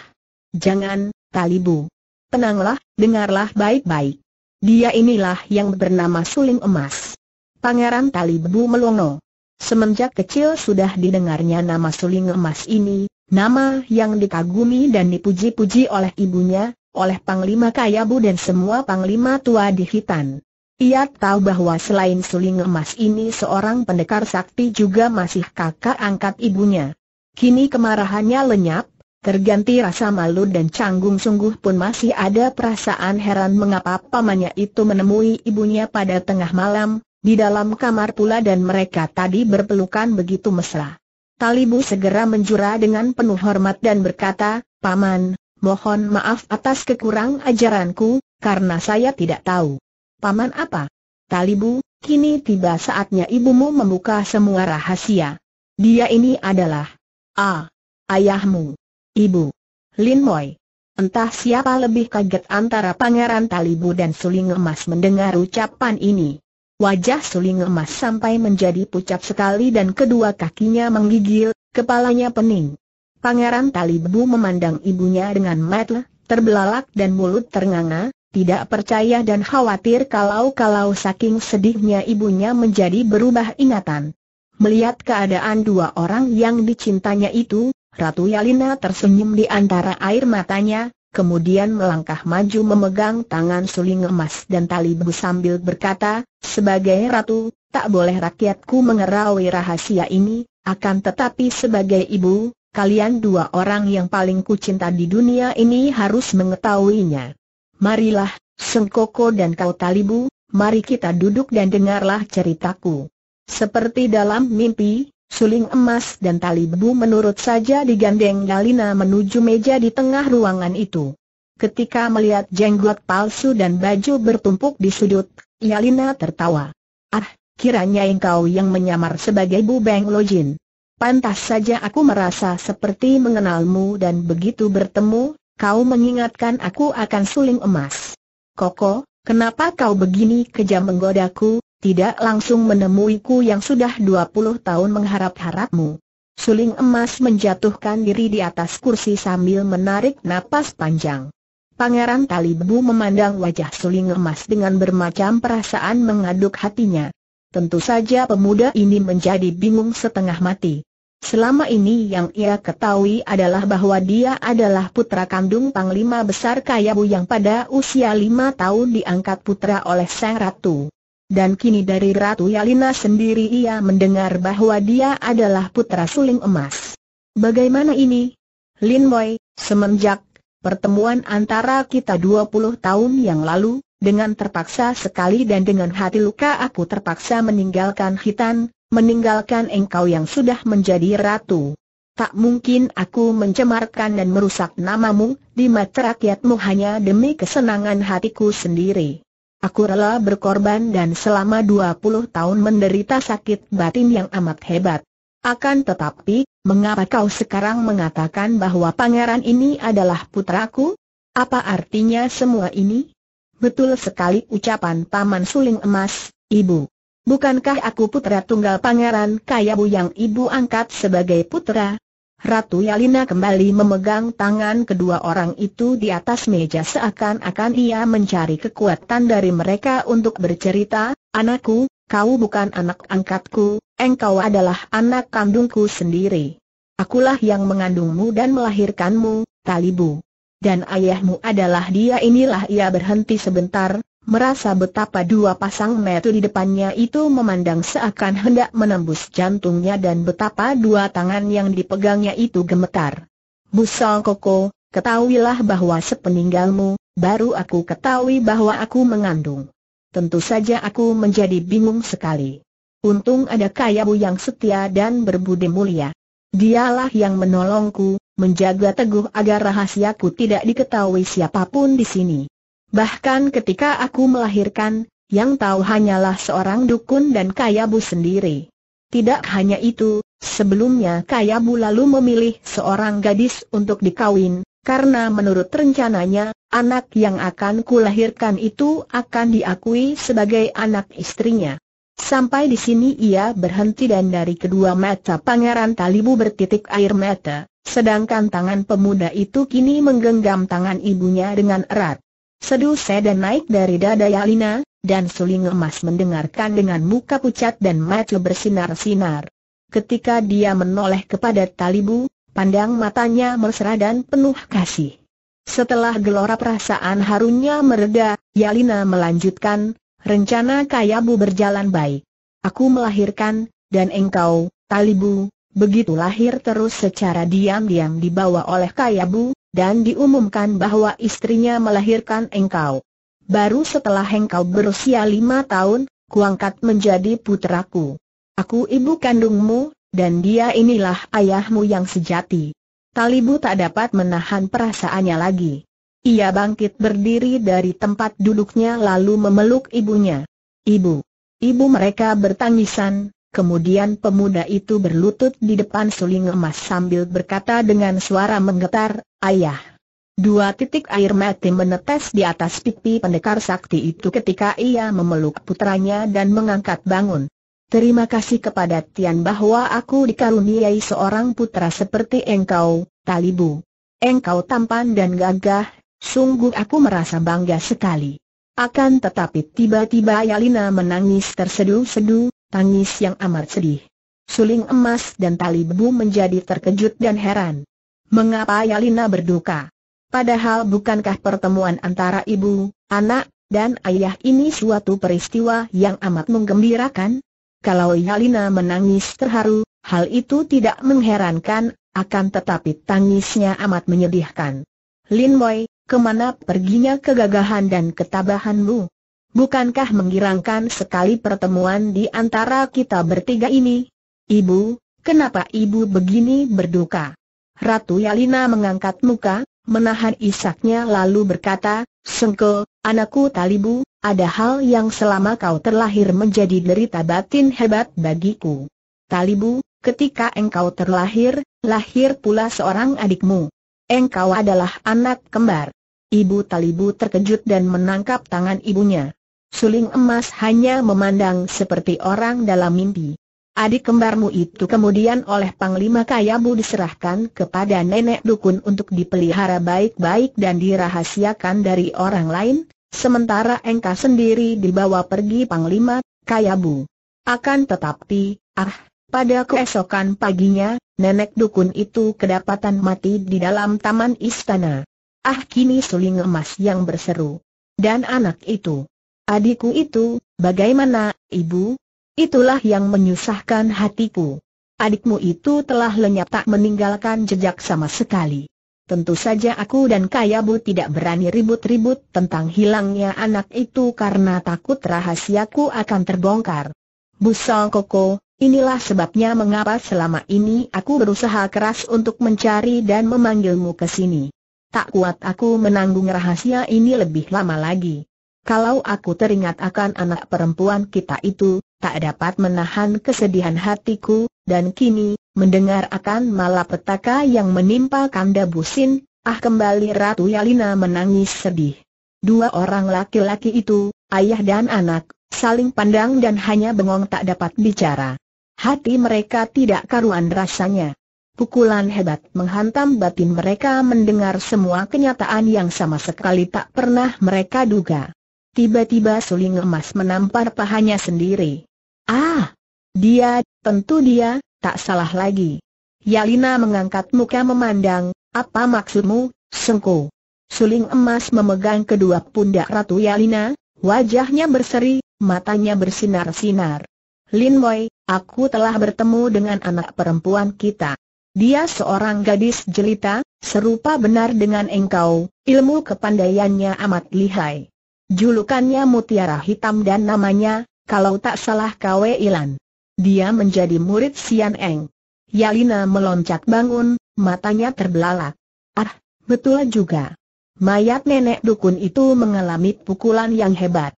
Jangan, talibu. Tenanglah, dengarlah baik-baik. Dia inilah yang bernama Suling Emas. Pangeran Talibu melongo. Semenjak kecil sudah didengarnya nama suling emas ini, nama yang dikagumi dan dipuji-puji oleh ibunya, oleh Panglima Kayabu dan semua Panglima tua di Hitan. Ia tahu bahwa selain suling emas ini seorang pendekar sakti juga masih kakak angkat ibunya. Kini kemarahannya lenyap, terganti rasa malu dan canggung sungguh pun masih ada perasaan heran mengapa pamannya itu menemui ibunya pada tengah malam, di dalam kamar pula dan mereka tadi berpelukan begitu mesra. Talibu segera menjura dengan penuh hormat dan berkata, Paman, mohon maaf atas kekurang ajaranku, karena saya tidak tahu. Paman apa? Talibu, kini tiba saatnya ibumu membuka semua rahasia. Dia ini adalah A. Ayahmu. Ibu. Lin Moy. Entah siapa lebih kaget antara Pangeran Talibu dan Suling Emas mendengar ucapan ini. Wajah suling emas sampai menjadi pucat sekali dan kedua kakinya menggigil, kepalanya pening. Pangeran Talibu memandang ibunya dengan matle, terbelalak dan mulut ternganga, tidak percaya dan khawatir kalau-kalau saking sedihnya ibunya menjadi berubah ingatan. Melihat keadaan dua orang yang dicintanya itu, Ratu Yalina tersenyum di antara air matanya, kemudian melangkah maju memegang tangan suling emas dan tali bu sambil berkata, sebagai ratu, tak boleh rakyatku mengerawi rahasia ini, akan tetapi sebagai ibu, kalian dua orang yang paling kucinta di dunia ini harus mengetahuinya. Marilah, Sengkoko dan kau Talibu, mari kita duduk dan dengarlah ceritaku. Seperti dalam mimpi, Suling emas dan tali bebu menurut saja digandeng Galina menuju meja di tengah ruangan itu. Ketika melihat jenggot palsu dan baju bertumpuk di sudut, Galina tertawa. Ah, kiranya engkau yang menyamar sebagai Bu Beng Lojin. Pantas saja aku merasa seperti mengenalmu dan begitu bertemu, kau mengingatkan aku akan suling emas. Koko, kenapa kau begini kejam menggodaku, tidak langsung menemuiku yang sudah 20 tahun mengharap-harapmu. Suling emas menjatuhkan diri di atas kursi sambil menarik napas panjang. Pangeran Talibu memandang wajah suling emas dengan bermacam perasaan mengaduk hatinya. Tentu saja pemuda ini menjadi bingung setengah mati. Selama ini yang ia ketahui adalah bahwa dia adalah putra kandung Panglima Besar Kayabu yang pada usia lima tahun diangkat putra oleh Sang Ratu dan kini dari Ratu Yalina sendiri ia mendengar bahwa dia adalah putra suling emas. Bagaimana ini? Lin Wei? semenjak pertemuan antara kita 20 tahun yang lalu, dengan terpaksa sekali dan dengan hati luka aku terpaksa meninggalkan Hitan, meninggalkan engkau yang sudah menjadi ratu. Tak mungkin aku mencemarkan dan merusak namamu di mata rakyatmu hanya demi kesenangan hatiku sendiri. Aku rela berkorban dan selama 20 tahun menderita sakit batin yang amat hebat. Akan tetapi, mengapa kau sekarang mengatakan bahwa pangeran ini adalah putraku? Apa artinya semua ini? Betul sekali ucapan Paman Suling Emas, Ibu. Bukankah aku putra tunggal pangeran Kayabu yang ibu angkat sebagai putra? Ratu Yalina kembali memegang tangan kedua orang itu di atas meja seakan-akan ia mencari kekuatan dari mereka untuk bercerita, Anakku, kau bukan anak angkatku, engkau adalah anak kandungku sendiri. Akulah yang mengandungmu dan melahirkanmu, Talibu. Dan ayahmu adalah dia inilah ia berhenti sebentar, merasa betapa dua pasang mata di depannya itu memandang seakan hendak menembus jantungnya dan betapa dua tangan yang dipegangnya itu gemetar. Busol Koko, ketahuilah bahwa sepeninggalmu, baru aku ketahui bahwa aku mengandung. Tentu saja aku menjadi bingung sekali. Untung ada kaya bu yang setia dan berbudi mulia. Dialah yang menolongku, menjaga teguh agar rahasiaku tidak diketahui siapapun di sini. Bahkan ketika aku melahirkan, yang tahu hanyalah seorang dukun dan Kayabu sendiri. Tidak hanya itu, sebelumnya Kayabu lalu memilih seorang gadis untuk dikawin, karena menurut rencananya, anak yang akan kulahirkan itu akan diakui sebagai anak istrinya. Sampai di sini ia berhenti dan dari kedua mata pangeran Talibu bertitik air mata, sedangkan tangan pemuda itu kini menggenggam tangan ibunya dengan erat. Seduh sedan naik dari dada Yalina, dan suling emas mendengarkan dengan muka pucat dan mata bersinar-sinar. Ketika dia menoleh kepada Talibu, pandang matanya mesra dan penuh kasih. Setelah gelora perasaan harunya mereda, Yalina melanjutkan, rencana Kayabu berjalan baik. Aku melahirkan, dan engkau, Talibu, begitu lahir terus secara diam-diam dibawa oleh Kayabu, dan diumumkan bahwa istrinya melahirkan engkau. Baru setelah engkau berusia lima tahun, kuangkat menjadi putraku. Aku ibu kandungmu, dan dia inilah ayahmu yang sejati. Talibu tak dapat menahan perasaannya lagi. Ia bangkit berdiri dari tempat duduknya lalu memeluk ibunya. Ibu. Ibu mereka bertangisan, Kemudian pemuda itu berlutut di depan suling emas sambil berkata dengan suara menggetar, Ayah. Dua titik air mati menetes di atas pipi pendekar sakti itu ketika ia memeluk putranya dan mengangkat bangun. Terima kasih kepada Tian bahwa aku dikaruniai seorang putra seperti engkau, Talibu. Engkau tampan dan gagah, sungguh aku merasa bangga sekali. Akan tetapi tiba-tiba Yalina menangis terseduh-seduh, tangis yang amat sedih. Suling emas dan tali bebu menjadi terkejut dan heran. Mengapa Yalina berduka? Padahal bukankah pertemuan antara ibu, anak, dan ayah ini suatu peristiwa yang amat menggembirakan? Kalau Yalina menangis terharu, hal itu tidak mengherankan, akan tetapi tangisnya amat menyedihkan. Lin Boy, kemana perginya kegagahan dan ketabahanmu? Bukankah menggirangkan sekali pertemuan di antara kita bertiga ini? Ibu, kenapa ibu begini berduka? Ratu Yalina mengangkat muka, menahan isaknya lalu berkata, Sengko, anakku Talibu, ada hal yang selama kau terlahir menjadi derita batin hebat bagiku. Talibu, ketika engkau terlahir, lahir pula seorang adikmu. Engkau adalah anak kembar. Ibu Talibu terkejut dan menangkap tangan ibunya. Suling emas hanya memandang seperti orang dalam mimpi. Adik kembarmu itu kemudian oleh Panglima Kayabu diserahkan kepada nenek dukun untuk dipelihara baik-baik dan dirahasiakan dari orang lain, sementara engkau sendiri dibawa pergi Panglima Kayabu. Akan tetapi, ah, pada keesokan paginya, nenek dukun itu kedapatan mati di dalam taman istana. Ah kini suling emas yang berseru. Dan anak itu. Adikku itu, bagaimana, ibu? Itulah yang menyusahkan hatiku. Adikmu itu telah lenyap tak meninggalkan jejak sama sekali. Tentu saja aku dan Kayabu tidak berani ribut-ribut tentang hilangnya anak itu karena takut rahasiaku akan terbongkar. Busol Koko, inilah sebabnya mengapa selama ini aku berusaha keras untuk mencari dan memanggilmu ke sini. Tak kuat aku menanggung rahasia ini lebih lama lagi. Kalau aku teringat akan anak perempuan kita itu, tak dapat menahan kesedihan hatiku, dan kini, mendengar akan malapetaka yang menimpa Kanda Busin, ah kembali Ratu Yalina menangis sedih. Dua orang laki-laki itu, ayah dan anak, saling pandang dan hanya bengong tak dapat bicara. Hati mereka tidak karuan rasanya. Pukulan hebat menghantam batin mereka mendengar semua kenyataan yang sama sekali tak pernah mereka duga. Tiba-tiba suling emas menampar pahanya sendiri. Ah! Dia, tentu dia, tak salah lagi. Yalina mengangkat muka memandang, apa maksudmu, sengku? Suling emas memegang kedua pundak Ratu Yalina, wajahnya berseri, matanya bersinar-sinar. Lin Wei, aku telah bertemu dengan anak perempuan kita. Dia seorang gadis jelita, serupa benar dengan engkau, ilmu kepandaiannya amat lihai. Julukannya Mutiara Hitam dan namanya, kalau tak salah Kwe Ilan. Dia menjadi murid Sian Eng. Yalina meloncat bangun, matanya terbelalak. Ah, betul juga. Mayat nenek dukun itu mengalami pukulan yang hebat.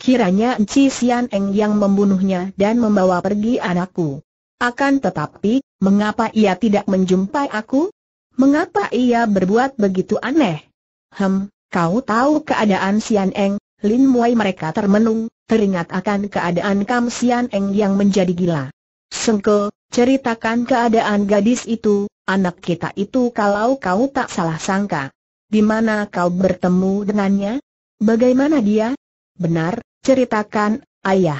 Kiranya Enci Sian Eng yang membunuhnya dan membawa pergi anakku. Akan tetapi, mengapa ia tidak menjumpai aku? Mengapa ia berbuat begitu aneh? Hem, Kau tahu keadaan Sian Eng, Lin Muai mereka termenung, teringat akan keadaan Kam Sian Eng yang menjadi gila. Sengke, ceritakan keadaan gadis itu, anak kita itu kalau kau tak salah sangka. Di mana kau bertemu dengannya? Bagaimana dia? Benar, ceritakan, ayah.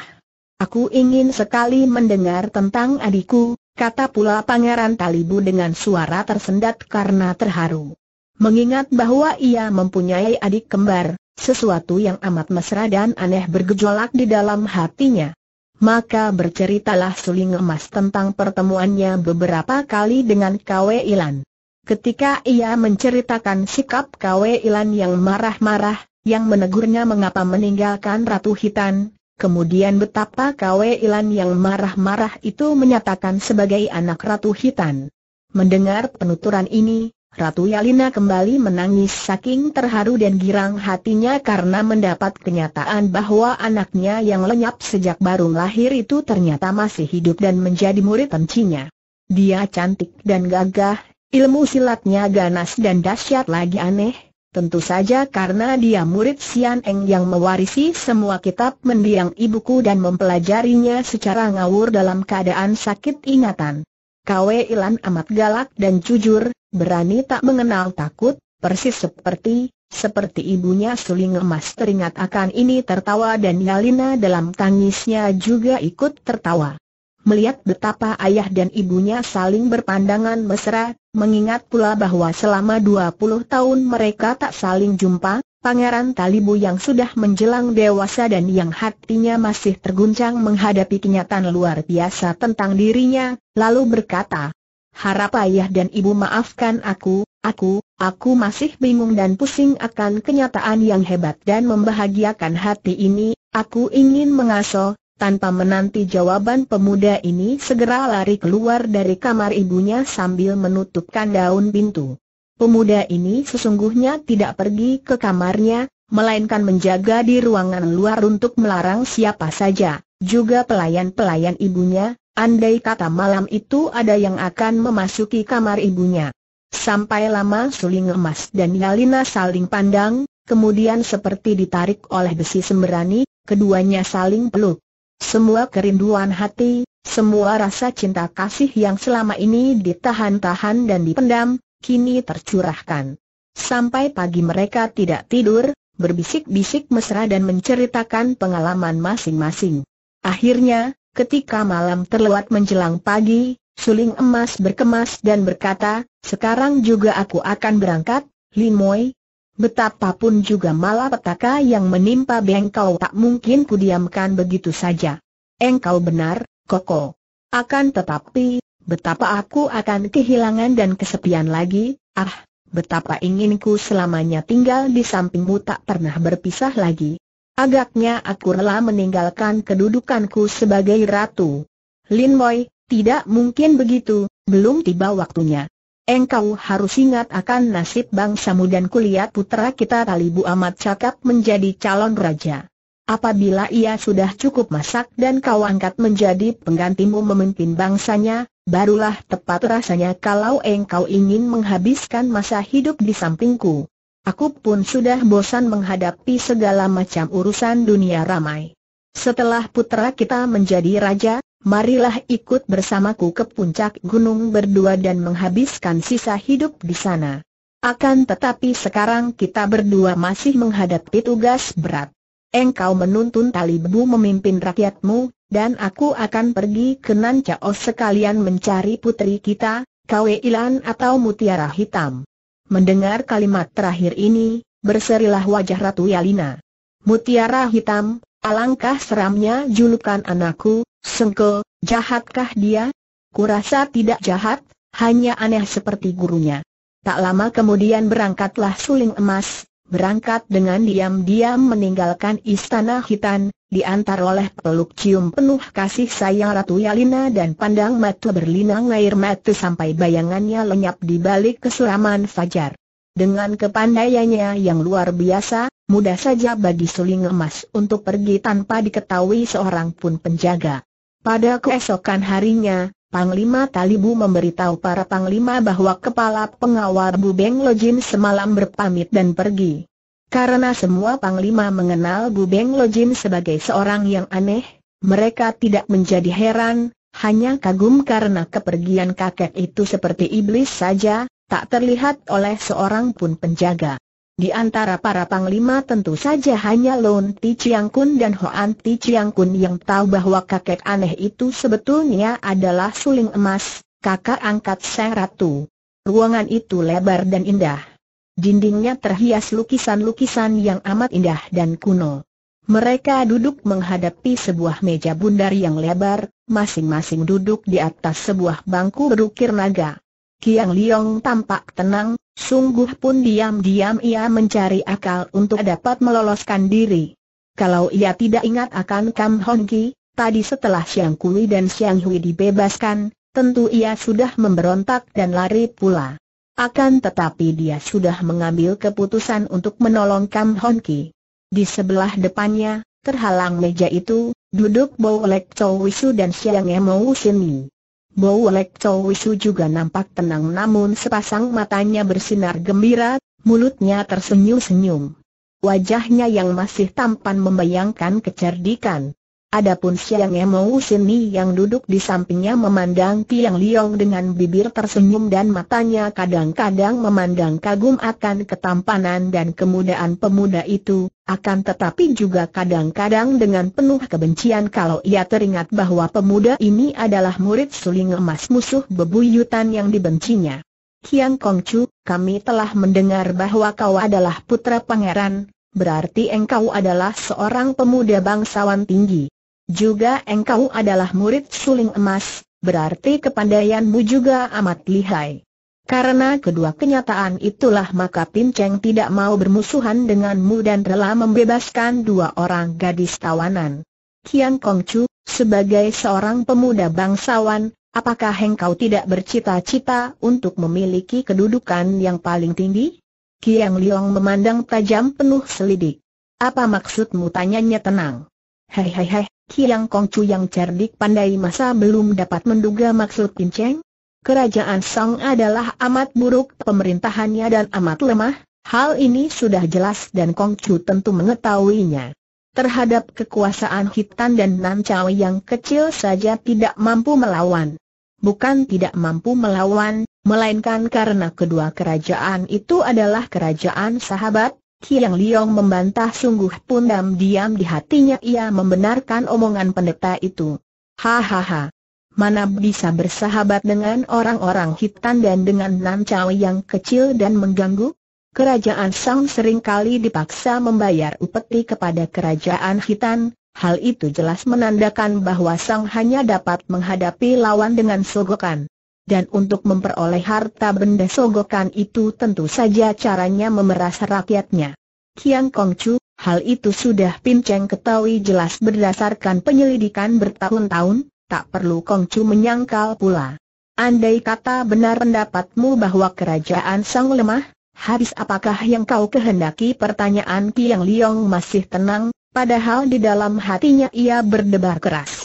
Aku ingin sekali mendengar tentang adikku, kata pula Pangeran Talibu dengan suara tersendat karena terharu. Mengingat bahwa ia mempunyai adik kembar, sesuatu yang amat mesra dan aneh bergejolak di dalam hatinya. Maka berceritalah Suling Emas tentang pertemuannya beberapa kali dengan Kwe Ilan. Ketika ia menceritakan sikap Kwe Ilan yang marah-marah, yang menegurnya mengapa meninggalkan Ratu Hitan, kemudian betapa Kwe Ilan yang marah-marah itu menyatakan sebagai anak Ratu Hitan. Mendengar penuturan ini, Ratu Yalina kembali menangis saking terharu dan girang hatinya karena mendapat kenyataan bahwa anaknya yang lenyap sejak baru lahir itu ternyata masih hidup dan menjadi murid pencinya. Dia cantik dan gagah, ilmu silatnya ganas dan dahsyat lagi aneh, tentu saja karena dia murid Sian Eng yang mewarisi semua kitab mendiang ibuku dan mempelajarinya secara ngawur dalam keadaan sakit ingatan. Kwe Ilan amat galak dan jujur, berani tak mengenal takut, persis seperti, seperti ibunya suling emas teringat akan ini tertawa dan Yalina dalam tangisnya juga ikut tertawa. Melihat betapa ayah dan ibunya saling berpandangan mesra, mengingat pula bahwa selama 20 tahun mereka tak saling jumpa, Pangeran Talibu yang sudah menjelang dewasa dan yang hatinya masih terguncang menghadapi kenyataan luar biasa tentang dirinya, lalu berkata, Harap ayah dan ibu maafkan aku, aku, aku masih bingung dan pusing akan kenyataan yang hebat dan membahagiakan hati ini, aku ingin mengasuh, tanpa menanti jawaban pemuda ini segera lari keluar dari kamar ibunya sambil menutupkan daun pintu. Pemuda ini sesungguhnya tidak pergi ke kamarnya, melainkan menjaga di ruangan luar untuk melarang siapa saja, juga pelayan-pelayan ibunya, andai kata malam itu ada yang akan memasuki kamar ibunya. Sampai lama Suling Emas dan Yalina saling pandang, kemudian seperti ditarik oleh besi sembrani, keduanya saling peluk. Semua kerinduan hati, semua rasa cinta kasih yang selama ini ditahan-tahan dan dipendam, kini tercurahkan. Sampai pagi mereka tidak tidur, berbisik-bisik mesra dan menceritakan pengalaman masing-masing. Akhirnya, ketika malam terlewat menjelang pagi, suling emas berkemas dan berkata, sekarang juga aku akan berangkat, Limoy. Betapapun juga malapetaka yang menimpa Bengkau tak mungkin kudiamkan begitu saja. Engkau benar, Koko. Akan tetapi, betapa aku akan kehilangan dan kesepian lagi, ah, betapa inginku selamanya tinggal di sampingmu tak pernah berpisah lagi. Agaknya aku rela meninggalkan kedudukanku sebagai ratu. Lin Moy, tidak mungkin begitu, belum tiba waktunya. Engkau harus ingat akan nasib bangsamu dan kulihat putra kita Talibu amat cakap menjadi calon raja. Apabila ia sudah cukup masak dan kau angkat menjadi penggantimu memimpin bangsanya, Barulah tepat rasanya kalau engkau ingin menghabiskan masa hidup di sampingku. Aku pun sudah bosan menghadapi segala macam urusan dunia ramai. Setelah putra kita menjadi raja, marilah ikut bersamaku ke puncak gunung berdua dan menghabiskan sisa hidup di sana. Akan tetapi sekarang kita berdua masih menghadapi tugas berat. Engkau menuntun tali Talibu memimpin rakyatmu, dan aku akan pergi ke Nancaos sekalian mencari putri kita, Kwe Ilan atau Mutiara Hitam. Mendengar kalimat terakhir ini, berserilah wajah Ratu Yalina. Mutiara Hitam, alangkah seramnya julukan anakku, Sengke, jahatkah dia? Kurasa tidak jahat, hanya aneh seperti gurunya. Tak lama kemudian berangkatlah suling emas, berangkat dengan diam-diam meninggalkan istana hitam, diantar oleh peluk cium penuh kasih sayang Ratu Yalina dan pandang mata berlinang air mata sampai bayangannya lenyap di balik kesuraman fajar. Dengan kepandaiannya yang luar biasa, mudah saja bagi suling emas untuk pergi tanpa diketahui seorang pun penjaga. Pada keesokan harinya, Panglima Talibu memberitahu para panglima bahwa kepala pengawal Bu Beng Jin semalam berpamit dan pergi. Karena semua panglima mengenal Bu Beng Jin sebagai seorang yang aneh, mereka tidak menjadi heran, hanya kagum karena kepergian kakek itu seperti iblis saja, tak terlihat oleh seorang pun penjaga. Di antara para panglima tentu saja hanya Lon Ti Chiang Kun dan Hoan Ti Chiang Kun yang tahu bahwa kakek aneh itu sebetulnya adalah suling emas, kakak angkat sang ratu. Ruangan itu lebar dan indah. Dindingnya terhias lukisan-lukisan yang amat indah dan kuno. Mereka duduk menghadapi sebuah meja bundar yang lebar, masing-masing duduk di atas sebuah bangku berukir naga. Kiang Liong tampak tenang, Sungguh pun diam-diam ia mencari akal untuk dapat meloloskan diri. Kalau ia tidak ingat akan Kam Hon Ki, tadi setelah Siang Kui dan Siang Hui dibebaskan, tentu ia sudah memberontak dan lari pula. Akan tetapi dia sudah mengambil keputusan untuk menolong Kam Hon Ki. Di sebelah depannya, terhalang meja itu, duduk Bo Lek Chow Wisu dan Siang Emo Shin Bau Lek Chow Wishu juga nampak tenang namun sepasang matanya bersinar gembira, mulutnya tersenyum-senyum. Wajahnya yang masih tampan membayangkan kecerdikan. Adapun Siang Emo Sini yang duduk di sampingnya memandang Tiang Liong dengan bibir tersenyum dan matanya kadang-kadang memandang kagum akan ketampanan dan kemudaan pemuda itu, akan tetapi juga kadang-kadang dengan penuh kebencian kalau ia teringat bahwa pemuda ini adalah murid suling emas musuh bebuyutan yang dibencinya. Kiang Kongcu, kami telah mendengar bahwa kau adalah putra pangeran, berarti engkau adalah seorang pemuda bangsawan tinggi. Juga engkau adalah murid suling emas, berarti kepandaianmu juga amat lihai. Karena kedua kenyataan itulah maka Cheng tidak mau bermusuhan denganmu dan rela membebaskan dua orang gadis tawanan. Kian Kongcu, sebagai seorang pemuda bangsawan, apakah engkau tidak bercita-cita untuk memiliki kedudukan yang paling tinggi? Kiang Liong memandang tajam penuh selidik. Apa maksudmu tanyanya tenang? Hei hei hei, Kiang Kongcu yang cerdik pandai masa belum dapat menduga maksud Cheng? Kerajaan Song adalah amat buruk pemerintahannya dan amat lemah, hal ini sudah jelas dan Kongcu tentu mengetahuinya. Terhadap kekuasaan Hitan dan Nancawi yang kecil saja tidak mampu melawan. Bukan tidak mampu melawan, melainkan karena kedua kerajaan itu adalah kerajaan sahabat, Kiang Liong membantah sungguh pun diam-diam di hatinya ia membenarkan omongan pendeta itu. Hahaha. Mana bisa bersahabat dengan orang-orang hitan dan dengan Nancawi yang kecil dan mengganggu? Kerajaan Sang seringkali dipaksa membayar upeti kepada kerajaan Hitan, hal itu jelas menandakan bahwa Sang hanya dapat menghadapi lawan dengan sogokan dan untuk memperoleh harta benda sogokan itu tentu saja caranya memeras rakyatnya. Kiang Kongcu, hal itu sudah Pin Cheng ketahui jelas berdasarkan penyelidikan bertahun-tahun, tak perlu Kongcu menyangkal pula. Andai kata benar pendapatmu bahwa kerajaan sang lemah, habis apakah yang kau kehendaki pertanyaan Kiang Liong masih tenang, padahal di dalam hatinya ia berdebar keras.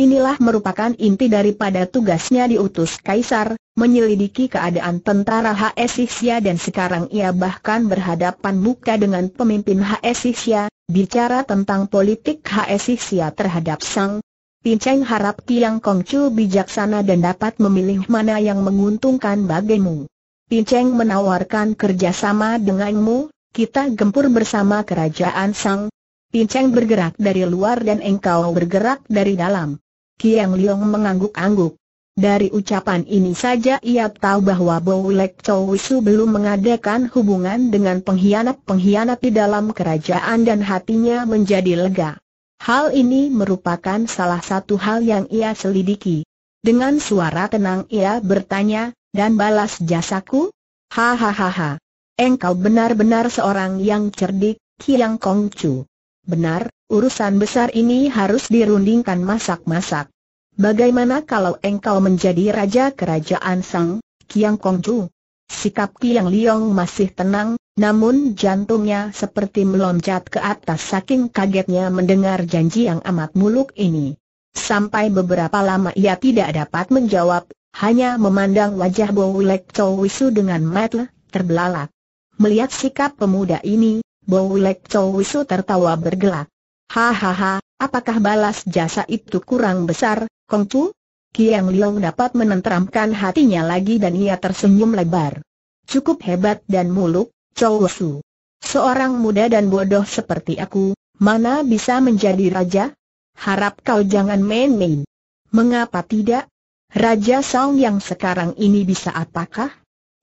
Inilah merupakan inti daripada tugasnya diutus Kaisar, menyelidiki keadaan tentara HS dan sekarang ia bahkan berhadapan muka dengan pemimpin HS bicara tentang politik HS terhadap Sang Pinceng harap Tiang Kongcu bijaksana dan dapat memilih mana yang menguntungkan bagimu. Pinceng menawarkan kerjasama denganmu, kita gempur bersama kerajaan Sang. Pinceng bergerak dari luar dan engkau bergerak dari dalam. Kiang Liong mengangguk-angguk. Dari ucapan ini saja ia tahu bahwa Bo Lek Chow Wisu belum mengadakan hubungan dengan pengkhianat-pengkhianat di dalam kerajaan dan hatinya menjadi lega. Hal ini merupakan salah satu hal yang ia selidiki. Dengan suara tenang ia bertanya, dan balas jasaku? Hahaha. Engkau benar-benar seorang yang cerdik, Kiang Kongcu. Benar, Urusan besar ini harus dirundingkan masak-masak. Bagaimana kalau engkau menjadi raja kerajaan Sang, Kiang Kongju? Sikap Kiang Liong masih tenang, namun jantungnya seperti meloncat ke atas saking kagetnya mendengar janji yang amat muluk ini. Sampai beberapa lama ia tidak dapat menjawab, hanya memandang wajah Bo Wilek Wisu dengan mata terbelalak. Melihat sikap pemuda ini, Bo Wilek Wisu tertawa bergelak. Hahaha, apakah balas jasa itu kurang besar, Kong Kongcu? Kiang Liang dapat menenteramkan hatinya lagi dan ia tersenyum lebar. Cukup hebat dan muluk, Chow Su. Seorang muda dan bodoh seperti aku, mana bisa menjadi raja? Harap kau jangan main-main. Mengapa tidak? Raja Song yang sekarang ini bisa apakah?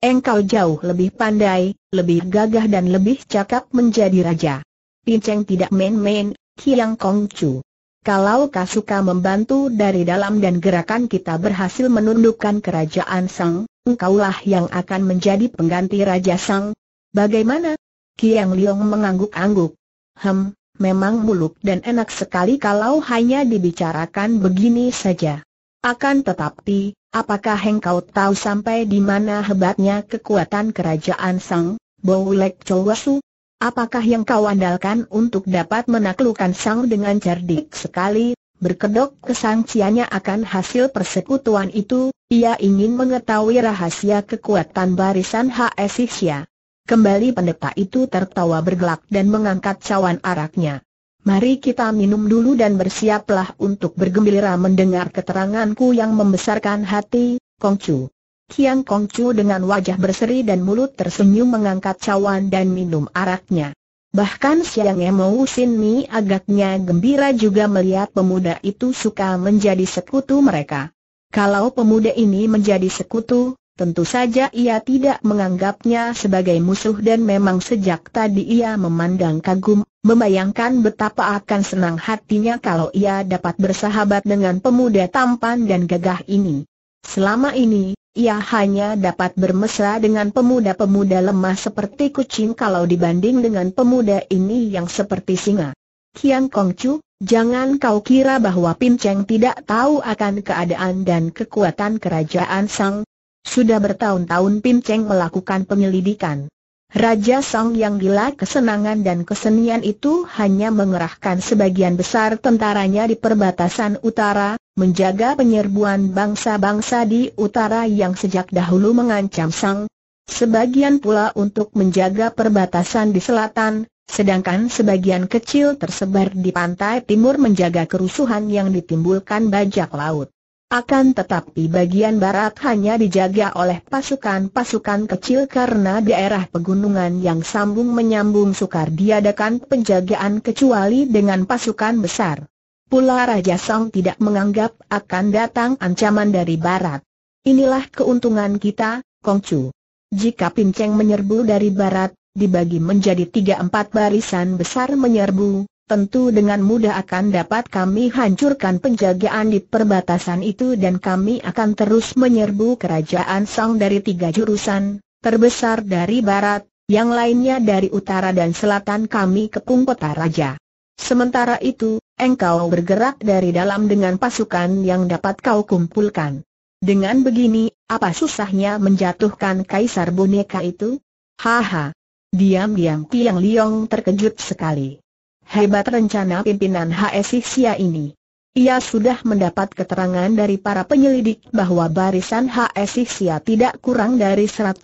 Engkau jauh lebih pandai, lebih gagah dan lebih cakap menjadi raja. Pinceng tidak main-main, Kiang Kong Chu. Kalau Kasuka membantu dari dalam dan gerakan kita berhasil menundukkan kerajaan Sang, engkaulah yang akan menjadi pengganti Raja Sang. Bagaimana? Kiang Liong mengangguk-angguk. Hem, memang muluk dan enak sekali kalau hanya dibicarakan begini saja. Akan tetapi, apakah engkau tahu sampai di mana hebatnya kekuatan kerajaan Sang, Bowlek Chowasu? Apakah yang kau andalkan untuk dapat menaklukkan Sang dengan cerdik sekali? Berkedok kesangciannya akan hasil persekutuan itu, ia ingin mengetahui rahasia kekuatan barisan HS Isya. Kembali pendeta itu tertawa bergelak dan mengangkat cawan araknya. Mari kita minum dulu dan bersiaplah untuk bergembira mendengar keteranganku yang membesarkan hati, Kongcu. Kiang Kongcu dengan wajah berseri dan mulut tersenyum mengangkat cawan dan minum araknya. Bahkan Siang Emou Sin Mi agaknya gembira juga melihat pemuda itu suka menjadi sekutu mereka. Kalau pemuda ini menjadi sekutu, tentu saja ia tidak menganggapnya sebagai musuh dan memang sejak tadi ia memandang kagum, membayangkan betapa akan senang hatinya kalau ia dapat bersahabat dengan pemuda tampan dan gagah ini. Selama ini, ia hanya dapat bermesra dengan pemuda-pemuda lemah seperti kucing kalau dibanding dengan pemuda ini yang seperti singa. Kian Chu, jangan kau kira bahwa Pinceng tidak tahu akan keadaan dan kekuatan kerajaan Sang. Sudah bertahun-tahun Pinceng melakukan penyelidikan. Raja Song yang gila kesenangan dan kesenian itu hanya mengerahkan sebagian besar tentaranya di perbatasan utara, menjaga penyerbuan bangsa-bangsa di utara yang sejak dahulu mengancam Song. Sebagian pula untuk menjaga perbatasan di selatan, sedangkan sebagian kecil tersebar di pantai timur menjaga kerusuhan yang ditimbulkan bajak laut. Akan tetapi bagian barat hanya dijaga oleh pasukan-pasukan kecil karena daerah pegunungan yang sambung menyambung sukar diadakan penjagaan kecuali dengan pasukan besar. Pula Raja Song tidak menganggap akan datang ancaman dari barat. Inilah keuntungan kita, Kongcu. Jika Pinceng menyerbu dari barat, dibagi menjadi tiga empat barisan besar menyerbu, tentu dengan mudah akan dapat kami hancurkan penjagaan di perbatasan itu dan kami akan terus menyerbu kerajaan Song dari tiga jurusan, terbesar dari barat, yang lainnya dari utara dan selatan kami kepung kota raja. Sementara itu, engkau bergerak dari dalam dengan pasukan yang dapat kau kumpulkan. Dengan begini, apa susahnya menjatuhkan kaisar boneka itu? Haha. Diam-diam Tiang Liong terkejut sekali. Hebat rencana pimpinan HSI Sia ini. Ia sudah mendapat keterangan dari para penyelidik bahwa barisan HSI Sia tidak kurang dari 100.000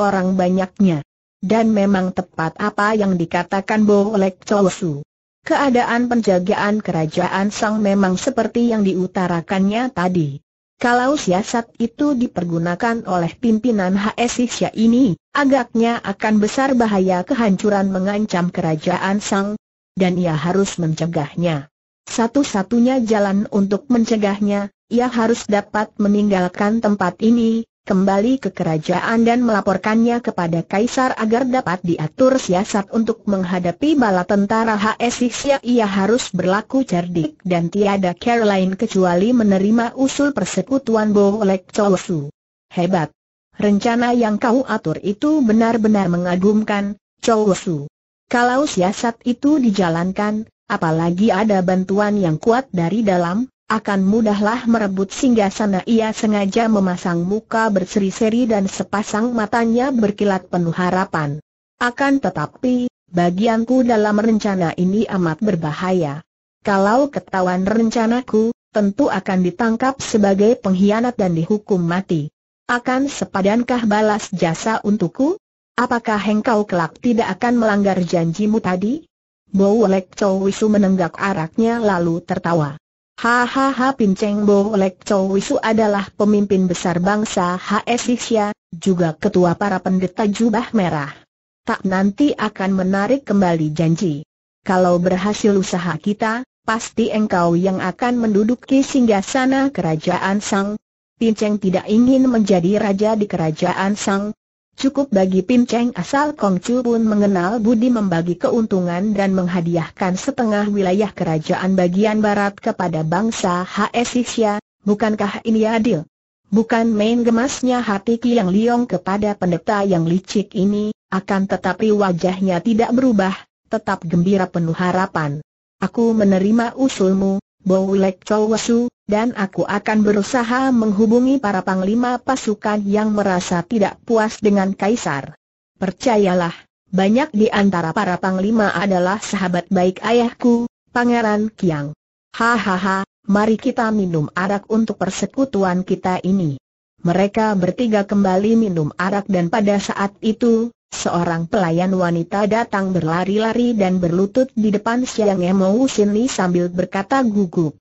orang banyaknya. Dan memang tepat apa yang dikatakan Bo Lek Chosu. Keadaan penjagaan kerajaan Sang memang seperti yang diutarakannya tadi. Kalau siasat itu dipergunakan oleh pimpinan HSI Sia ini, agaknya akan besar bahaya kehancuran mengancam kerajaan Sang, dan ia harus mencegahnya. Satu-satunya jalan untuk mencegahnya, ia harus dapat meninggalkan tempat ini, kembali ke kerajaan dan melaporkannya kepada Kaisar agar dapat diatur siasat untuk menghadapi bala tentara Siap ia harus berlaku cerdik dan tiada care lain kecuali menerima usul persekutuan Bolek Chowsu. Hebat! Rencana yang kau atur itu benar-benar mengagumkan, Chowsu. Kalau siasat itu dijalankan, apalagi ada bantuan yang kuat dari dalam, akan mudahlah merebut singgah sana ia sengaja memasang muka berseri-seri dan sepasang matanya berkilat penuh harapan. Akan tetapi, bagianku dalam rencana ini amat berbahaya. Kalau ketahuan rencanaku, tentu akan ditangkap sebagai pengkhianat dan dihukum mati. Akan sepadankah balas jasa untukku? Apakah engkau kelak tidak akan melanggar janjimu tadi? Bo Chow Wisu menenggak araknya lalu tertawa. Hahaha Pinceng Bo Chow Wisu adalah pemimpin besar bangsa HS juga ketua para pendeta jubah merah. Tak nanti akan menarik kembali janji. Kalau berhasil usaha kita, pasti engkau yang akan menduduki singgasana kerajaan Sang. Pinceng tidak ingin menjadi raja di kerajaan Sang, Cukup bagi pinceng Cheng asal Kong Chu pun mengenal budi membagi keuntungan dan menghadiahkan setengah wilayah kerajaan bagian barat kepada bangsa Hsisya, bukankah ini adil? Bukan main gemasnya hati Ki Yang Liong kepada pendeta yang licik ini, akan tetapi wajahnya tidak berubah, tetap gembira penuh harapan. Aku menerima usulmu, Bo Lek Chow Wasu, dan aku akan berusaha menghubungi para panglima pasukan yang merasa tidak puas dengan Kaisar. Percayalah, banyak di antara para panglima adalah sahabat baik ayahku, Pangeran Kiang. Hahaha, mari kita minum arak untuk persekutuan kita ini. Mereka bertiga kembali minum arak dan pada saat itu, seorang pelayan wanita datang berlari-lari dan berlutut di depan Siang Emo Sini sambil berkata gugup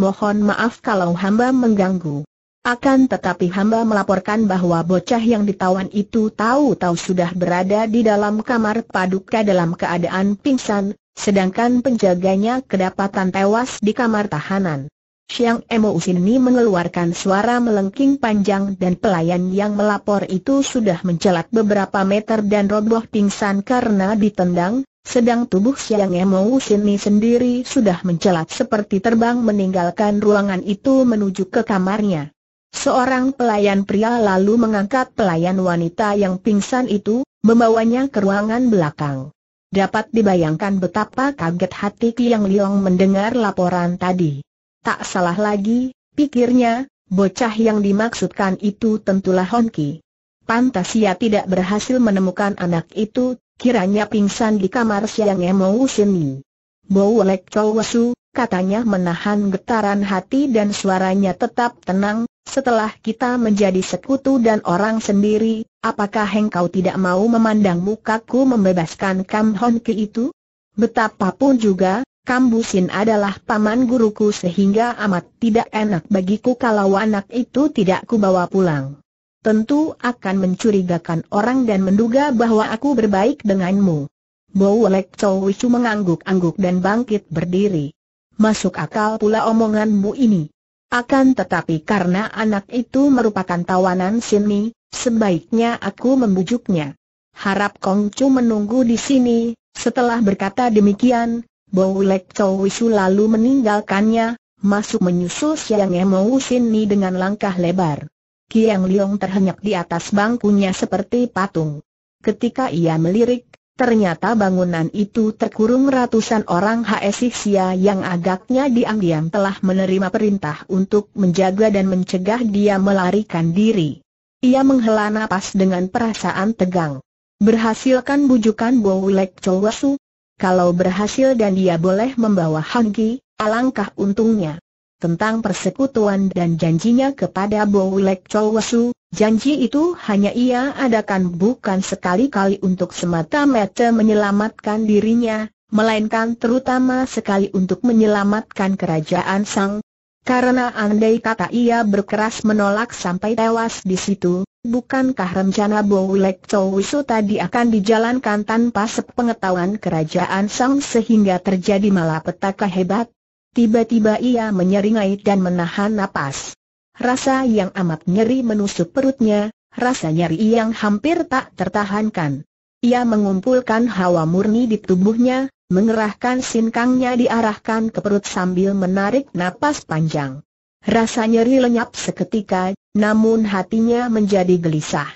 mohon maaf kalau hamba mengganggu. Akan tetapi hamba melaporkan bahwa bocah yang ditawan itu tahu-tahu sudah berada di dalam kamar paduka dalam keadaan pingsan, sedangkan penjaganya kedapatan tewas di kamar tahanan. Siang Emo Usini mengeluarkan suara melengking panjang dan pelayan yang melapor itu sudah mencelat beberapa meter dan roboh pingsan karena ditendang, sedang tubuh Siang Emo Sini sendiri sudah mencelat seperti terbang meninggalkan ruangan itu menuju ke kamarnya. Seorang pelayan pria lalu mengangkat pelayan wanita yang pingsan itu, membawanya ke ruangan belakang. Dapat dibayangkan betapa kaget hati Kiang Liong mendengar laporan tadi. Tak salah lagi, pikirnya, bocah yang dimaksudkan itu tentulah Honki. Pantas ia tidak berhasil menemukan anak itu, Kiranya pingsan di kamar siang mau seni. Bau Lek cowesu, katanya menahan getaran hati dan suaranya tetap tenang, setelah kita menjadi sekutu dan orang sendiri, apakah engkau tidak mau memandang mukaku membebaskan Kam Hon Ki itu? Betapapun juga, Kam Kambusin adalah paman guruku sehingga amat tidak enak bagiku kalau anak itu tidak kubawa pulang tentu akan mencurigakan orang dan menduga bahwa aku berbaik denganmu. Bowlek Chow Wichu mengangguk-angguk dan bangkit berdiri. Masuk akal pula omonganmu ini. Akan tetapi karena anak itu merupakan tawanan sini, sebaiknya aku membujuknya. Harap Kong Chu menunggu di sini, setelah berkata demikian, Bo Lek Chow Wisu lalu meninggalkannya, masuk menyusul Siang Emo sini dengan langkah lebar. Kiang Liong terhenyak di atas bangkunya seperti patung. Ketika ia melirik, ternyata bangunan itu terkurung ratusan orang HS yang agaknya diam-diam telah menerima perintah untuk menjaga dan mencegah dia melarikan diri. Ia menghela napas dengan perasaan tegang. Berhasilkan bujukan Lek Chowasu? Kalau berhasil dan dia boleh membawa Hangi, alangkah untungnya tentang persekutuan dan janjinya kepada Bowlek Chowesu, janji itu hanya ia adakan bukan sekali-kali untuk semata-mata menyelamatkan dirinya, melainkan terutama sekali untuk menyelamatkan kerajaan Sang. Karena andai kata ia berkeras menolak sampai tewas di situ, bukankah rencana Bowlek Chowesu tadi akan dijalankan tanpa sepengetahuan kerajaan Sang sehingga terjadi malapetaka hebat? Tiba-tiba ia menyeringai dan menahan napas. Rasa yang amat nyeri menusuk perutnya, rasa nyeri yang hampir tak tertahankan. Ia mengumpulkan hawa murni di tubuhnya, mengerahkan sinkangnya diarahkan ke perut sambil menarik napas panjang. Rasa nyeri lenyap seketika, namun hatinya menjadi gelisah.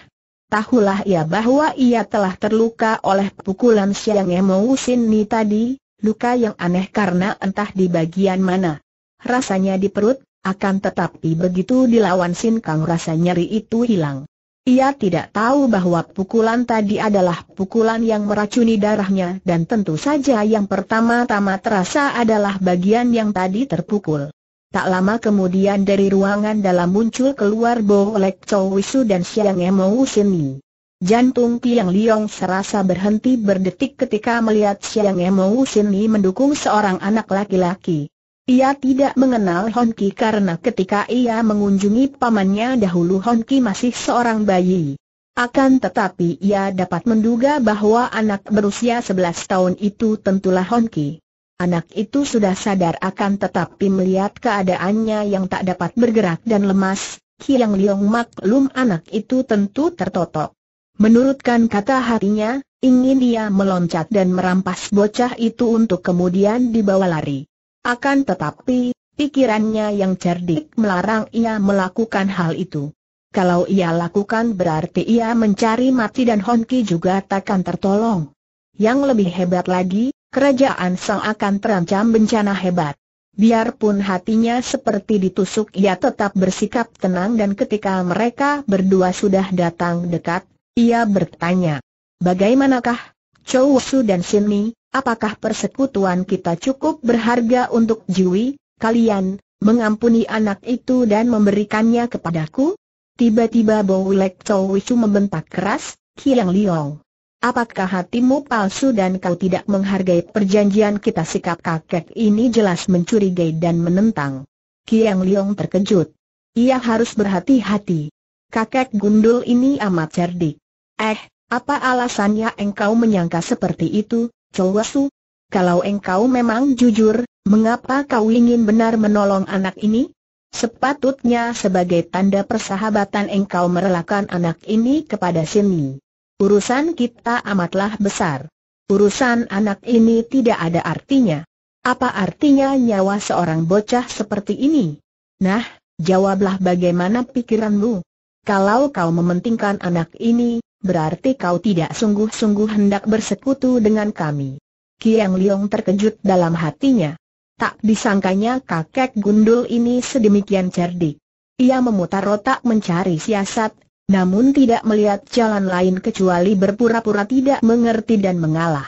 Tahulah ia bahwa ia telah terluka oleh pukulan Siang Emo Sin Ni tadi, luka yang aneh karena entah di bagian mana. Rasanya di perut, akan tetapi begitu dilawan Sin Kang rasa nyeri itu hilang. Ia tidak tahu bahwa pukulan tadi adalah pukulan yang meracuni darahnya dan tentu saja yang pertama-tama terasa adalah bagian yang tadi terpukul. Tak lama kemudian dari ruangan dalam muncul keluar Bo Lek Chow Wisu dan Siang Emo Sini. Jantung Piang Liong serasa berhenti berdetik ketika melihat Siang Emo Li mendukung seorang anak laki-laki. Ia tidak mengenal Honki karena ketika ia mengunjungi pamannya dahulu Honki masih seorang bayi. Akan tetapi ia dapat menduga bahwa anak berusia 11 tahun itu tentulah Honki. Anak itu sudah sadar akan tetapi melihat keadaannya yang tak dapat bergerak dan lemas, Kiang Liong maklum anak itu tentu tertotok. Menurutkan kata hatinya, ingin dia meloncat dan merampas bocah itu untuk kemudian dibawa lari. Akan tetapi, pikirannya yang cerdik melarang ia melakukan hal itu. Kalau ia lakukan berarti ia mencari mati dan Honki juga takkan tertolong. Yang lebih hebat lagi, kerajaan Sang akan terancam bencana hebat. Biarpun hatinya seperti ditusuk ia tetap bersikap tenang dan ketika mereka berdua sudah datang dekat, ia bertanya, bagaimanakah, Chou Su dan Mi, apakah persekutuan kita cukup berharga untuk Jiwi, kalian, mengampuni anak itu dan memberikannya kepadaku? Tiba-tiba Bowlek Chou Su membentak keras, Kiang Liong. Apakah hatimu palsu dan kau tidak menghargai perjanjian kita sikap kakek ini jelas mencurigai dan menentang? Kiang Liong terkejut. Ia harus berhati-hati. Kakek gundul ini amat cerdik. Eh, apa alasannya engkau menyangka seperti itu, Chowasu? Kalau engkau memang jujur, mengapa kau ingin benar menolong anak ini? Sepatutnya sebagai tanda persahabatan engkau merelakan anak ini kepada sini. Urusan kita amatlah besar. Urusan anak ini tidak ada artinya. Apa artinya nyawa seorang bocah seperti ini? Nah, jawablah bagaimana pikiranmu. Kalau kau mementingkan anak ini, berarti kau tidak sungguh-sungguh hendak bersekutu dengan kami. Kiang Liong terkejut dalam hatinya. Tak disangkanya kakek gundul ini sedemikian cerdik. Ia memutar otak mencari siasat, namun tidak melihat jalan lain kecuali berpura-pura tidak mengerti dan mengalah.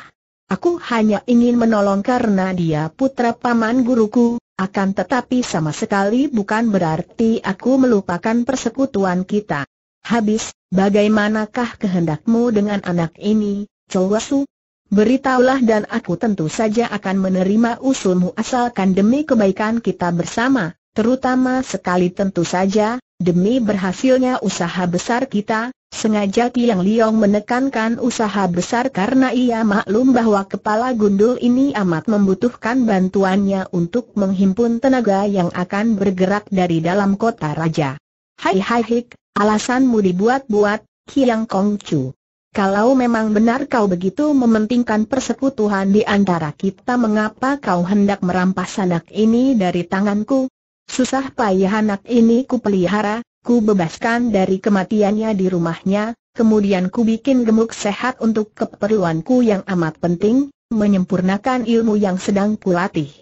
Aku hanya ingin menolong karena dia putra paman guruku, akan tetapi sama sekali bukan berarti aku melupakan persekutuan kita. Habis, bagaimanakah kehendakmu dengan anak ini, Chowasu? Beritahulah dan aku tentu saja akan menerima usulmu asalkan demi kebaikan kita bersama, terutama sekali tentu saja, demi berhasilnya usaha besar kita, sengaja Tiang Liong menekankan usaha besar karena ia maklum bahwa kepala gundul ini amat membutuhkan bantuannya untuk menghimpun tenaga yang akan bergerak dari dalam kota raja. Hai hai hik, Alasanmu dibuat-buat, Kong Kongcu. Kalau memang benar kau begitu mementingkan persekutuan di antara kita mengapa kau hendak merampas anak ini dari tanganku? Susah payah anak ini ku pelihara, ku bebaskan dari kematiannya di rumahnya, kemudian ku bikin gemuk sehat untuk keperluanku yang amat penting, menyempurnakan ilmu yang sedang kulatih.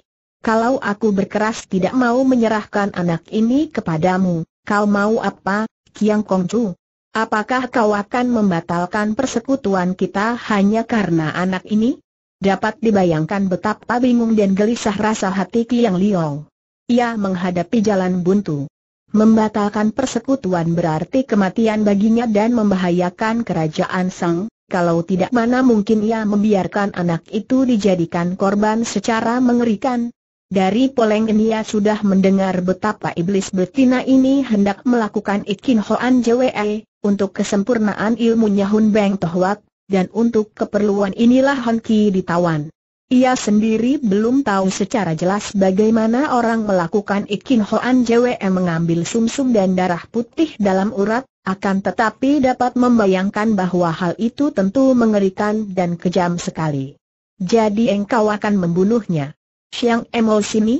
Kalau aku berkeras tidak mau menyerahkan anak ini kepadamu, kau mau apa, Kiang Kongcu. Apakah kau akan membatalkan persekutuan kita hanya karena anak ini? Dapat dibayangkan betapa bingung dan gelisah rasa hati Kiang Liong. Ia menghadapi jalan buntu. Membatalkan persekutuan berarti kematian baginya dan membahayakan kerajaan Sang. Kalau tidak mana mungkin ia membiarkan anak itu dijadikan korban secara mengerikan, dari Poleng ia sudah mendengar betapa iblis betina ini hendak melakukan ikin Hoan Jwe untuk kesempurnaan ilmunya Hun Beng Tohwat, dan untuk keperluan inilah Hon Ki ditawan. Ia sendiri belum tahu secara jelas bagaimana orang melakukan ikin Hoan Jwe mengambil sumsum -sum dan darah putih dalam urat, akan tetapi dapat membayangkan bahwa hal itu tentu mengerikan dan kejam sekali. Jadi engkau akan membunuhnya. Siang Emo sini,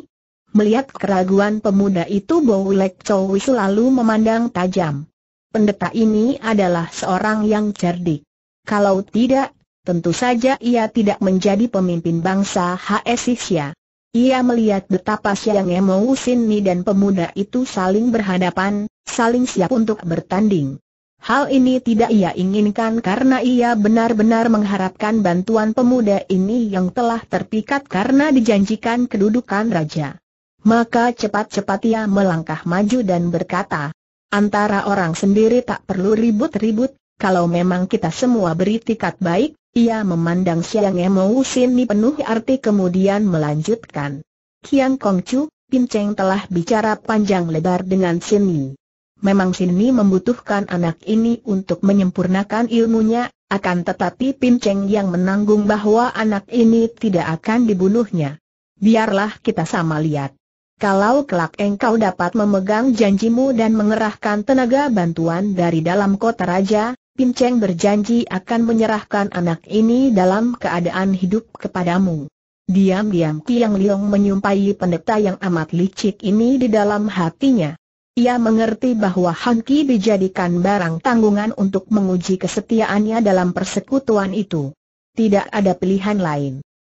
Melihat keraguan pemuda itu Bow Lek Chow selalu memandang tajam. Pendeta ini adalah seorang yang cerdik. Kalau tidak, tentu saja ia tidak menjadi pemimpin bangsa HS Ia melihat betapa Siang Emo Sini dan pemuda itu saling berhadapan, saling siap untuk bertanding. Hal ini tidak ia inginkan karena ia benar-benar mengharapkan bantuan pemuda ini yang telah terpikat karena dijanjikan kedudukan raja. Maka cepat-cepat ia melangkah maju dan berkata, antara orang sendiri tak perlu ribut-ribut, kalau memang kita semua beritikat baik, ia memandang Siang Emousin ini penuh arti kemudian melanjutkan. Kiang Kongcu, Cheng telah bicara panjang lebar dengan Sin Memang Sini membutuhkan anak ini untuk menyempurnakan ilmunya, akan tetapi Pin Cheng yang menanggung bahwa anak ini tidak akan dibunuhnya. Biarlah kita sama lihat. Kalau kelak engkau dapat memegang janjimu dan mengerahkan tenaga bantuan dari dalam kota raja, Pinceng berjanji akan menyerahkan anak ini dalam keadaan hidup kepadamu. Diam-diam Tiang Liong menyumpahi pendeta yang amat licik ini di dalam hatinya. Ia mengerti bahwa Ki dijadikan barang tanggungan untuk menguji kesetiaannya dalam persekutuan itu. Tidak ada pilihan lain.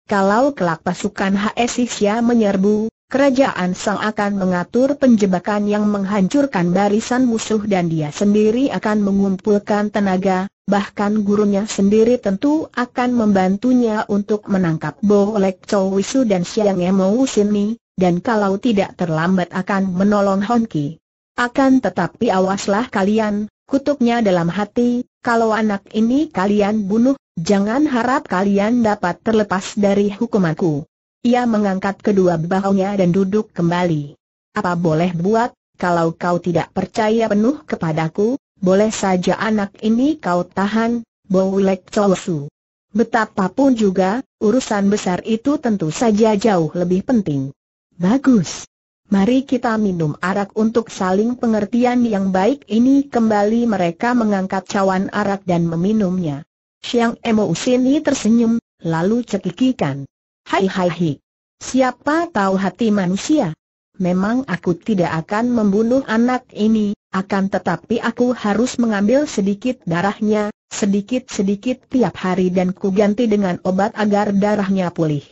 Kalau kelak pasukan HS menyerbu, kerajaan Sang akan mengatur penjebakan yang menghancurkan barisan musuh dan dia sendiri akan mengumpulkan tenaga, bahkan gurunya sendiri tentu akan membantunya untuk menangkap Bolek Chowisu dan Siang Emo Sini, dan kalau tidak terlambat akan menolong Honki. Akan tetapi awaslah kalian, kutuknya dalam hati, kalau anak ini kalian bunuh, jangan harap kalian dapat terlepas dari hukumanku. Ia mengangkat kedua bahunya dan duduk kembali. Apa boleh buat, kalau kau tidak percaya penuh kepadaku, boleh saja anak ini kau tahan, Bowlek Chowsu. Betapapun juga, urusan besar itu tentu saja jauh lebih penting. Bagus, Mari kita minum arak untuk saling pengertian yang baik ini Kembali mereka mengangkat cawan arak dan meminumnya Siang Emo Usini tersenyum, lalu cekikikan Hai hai hai Siapa tahu hati manusia Memang aku tidak akan membunuh anak ini Akan tetapi aku harus mengambil sedikit darahnya Sedikit-sedikit tiap hari dan ku ganti dengan obat agar darahnya pulih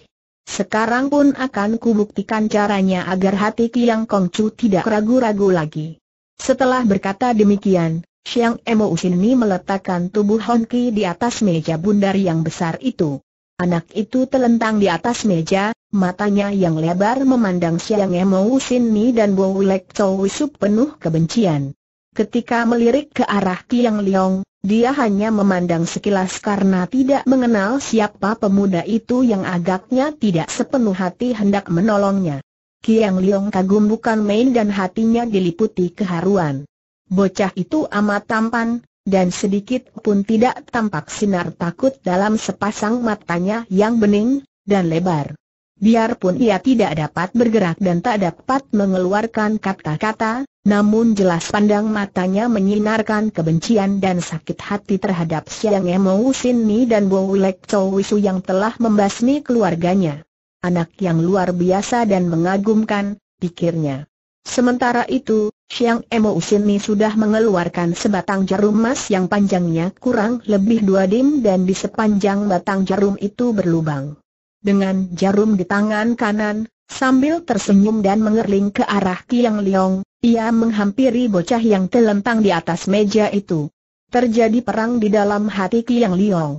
sekarang pun akan kubuktikan caranya agar hati Kiang Chu tidak ragu-ragu lagi. Setelah berkata demikian, Xiang Emo Usini meletakkan tubuh Hon Ki di atas meja bundar yang besar itu. Anak itu telentang di atas meja, matanya yang lebar memandang Xiang Emo Usini dan Bo Lek Chow penuh kebencian. Ketika melirik ke arah Tiang Liong, dia hanya memandang sekilas karena tidak mengenal siapa pemuda itu yang agaknya tidak sepenuh hati hendak menolongnya. Kiang Liong kagum bukan main dan hatinya diliputi keharuan. Bocah itu amat tampan, dan sedikit pun tidak tampak sinar takut dalam sepasang matanya yang bening dan lebar. Biarpun ia tidak dapat bergerak dan tak dapat mengeluarkan kata-kata, namun jelas pandang matanya menyinarkan kebencian dan sakit hati terhadap Siang Emo Ni dan Bo Wilek Wisu yang telah membasmi keluarganya. Anak yang luar biasa dan mengagumkan, pikirnya. Sementara itu, Siang Emo Ni sudah mengeluarkan sebatang jarum emas yang panjangnya kurang lebih dua dim dan di sepanjang batang jarum itu berlubang dengan jarum di tangan kanan, sambil tersenyum dan mengerling ke arah Yang Liong, ia menghampiri bocah yang telentang di atas meja itu. Terjadi perang di dalam hati Yang Liong.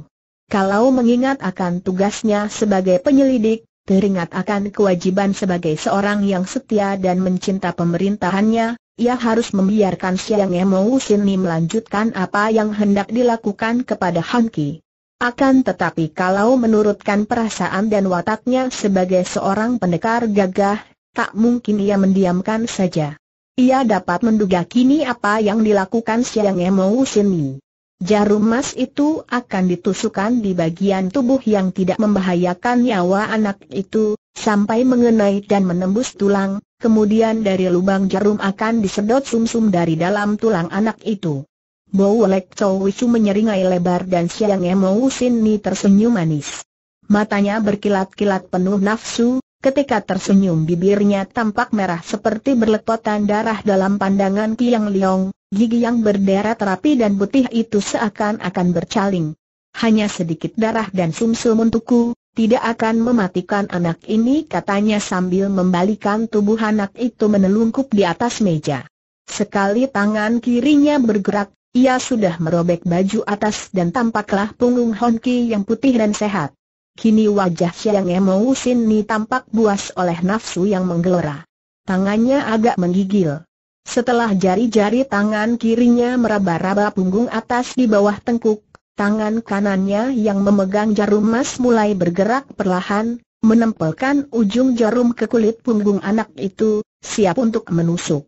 Kalau mengingat akan tugasnya sebagai penyelidik, teringat akan kewajiban sebagai seorang yang setia dan mencinta pemerintahannya, ia harus membiarkan Siang Emo Sini melanjutkan apa yang hendak dilakukan kepada Hanki. Akan tetapi kalau menurutkan perasaan dan wataknya sebagai seorang pendekar gagah, tak mungkin ia mendiamkan saja. Ia dapat menduga kini apa yang dilakukan Siang Emo Sini. Jarum emas itu akan ditusukkan di bagian tubuh yang tidak membahayakan nyawa anak itu, sampai mengenai dan menembus tulang, kemudian dari lubang jarum akan disedot sumsum -sum dari dalam tulang anak itu. Bau Lek Chow Wisu menyeringai lebar dan Siang Sin Sini tersenyum manis. Matanya berkilat-kilat penuh nafsu, ketika tersenyum bibirnya tampak merah seperti berlepotan darah dalam pandangan Kiang Liong, gigi yang berdarah terapi dan putih itu seakan-akan bercaling. Hanya sedikit darah dan sumsum untukku, tidak akan mematikan anak ini katanya sambil membalikan tubuh anak itu menelungkup di atas meja. Sekali tangan kirinya bergerak, ia sudah merobek baju atas dan tampaklah punggung Honki yang putih dan sehat. Kini wajah Siang Emo Usin Ni tampak buas oleh nafsu yang menggelora. Tangannya agak menggigil. Setelah jari-jari tangan kirinya meraba-raba punggung atas di bawah tengkuk, tangan kanannya yang memegang jarum emas mulai bergerak perlahan, menempelkan ujung jarum ke kulit punggung anak itu, siap untuk menusuk.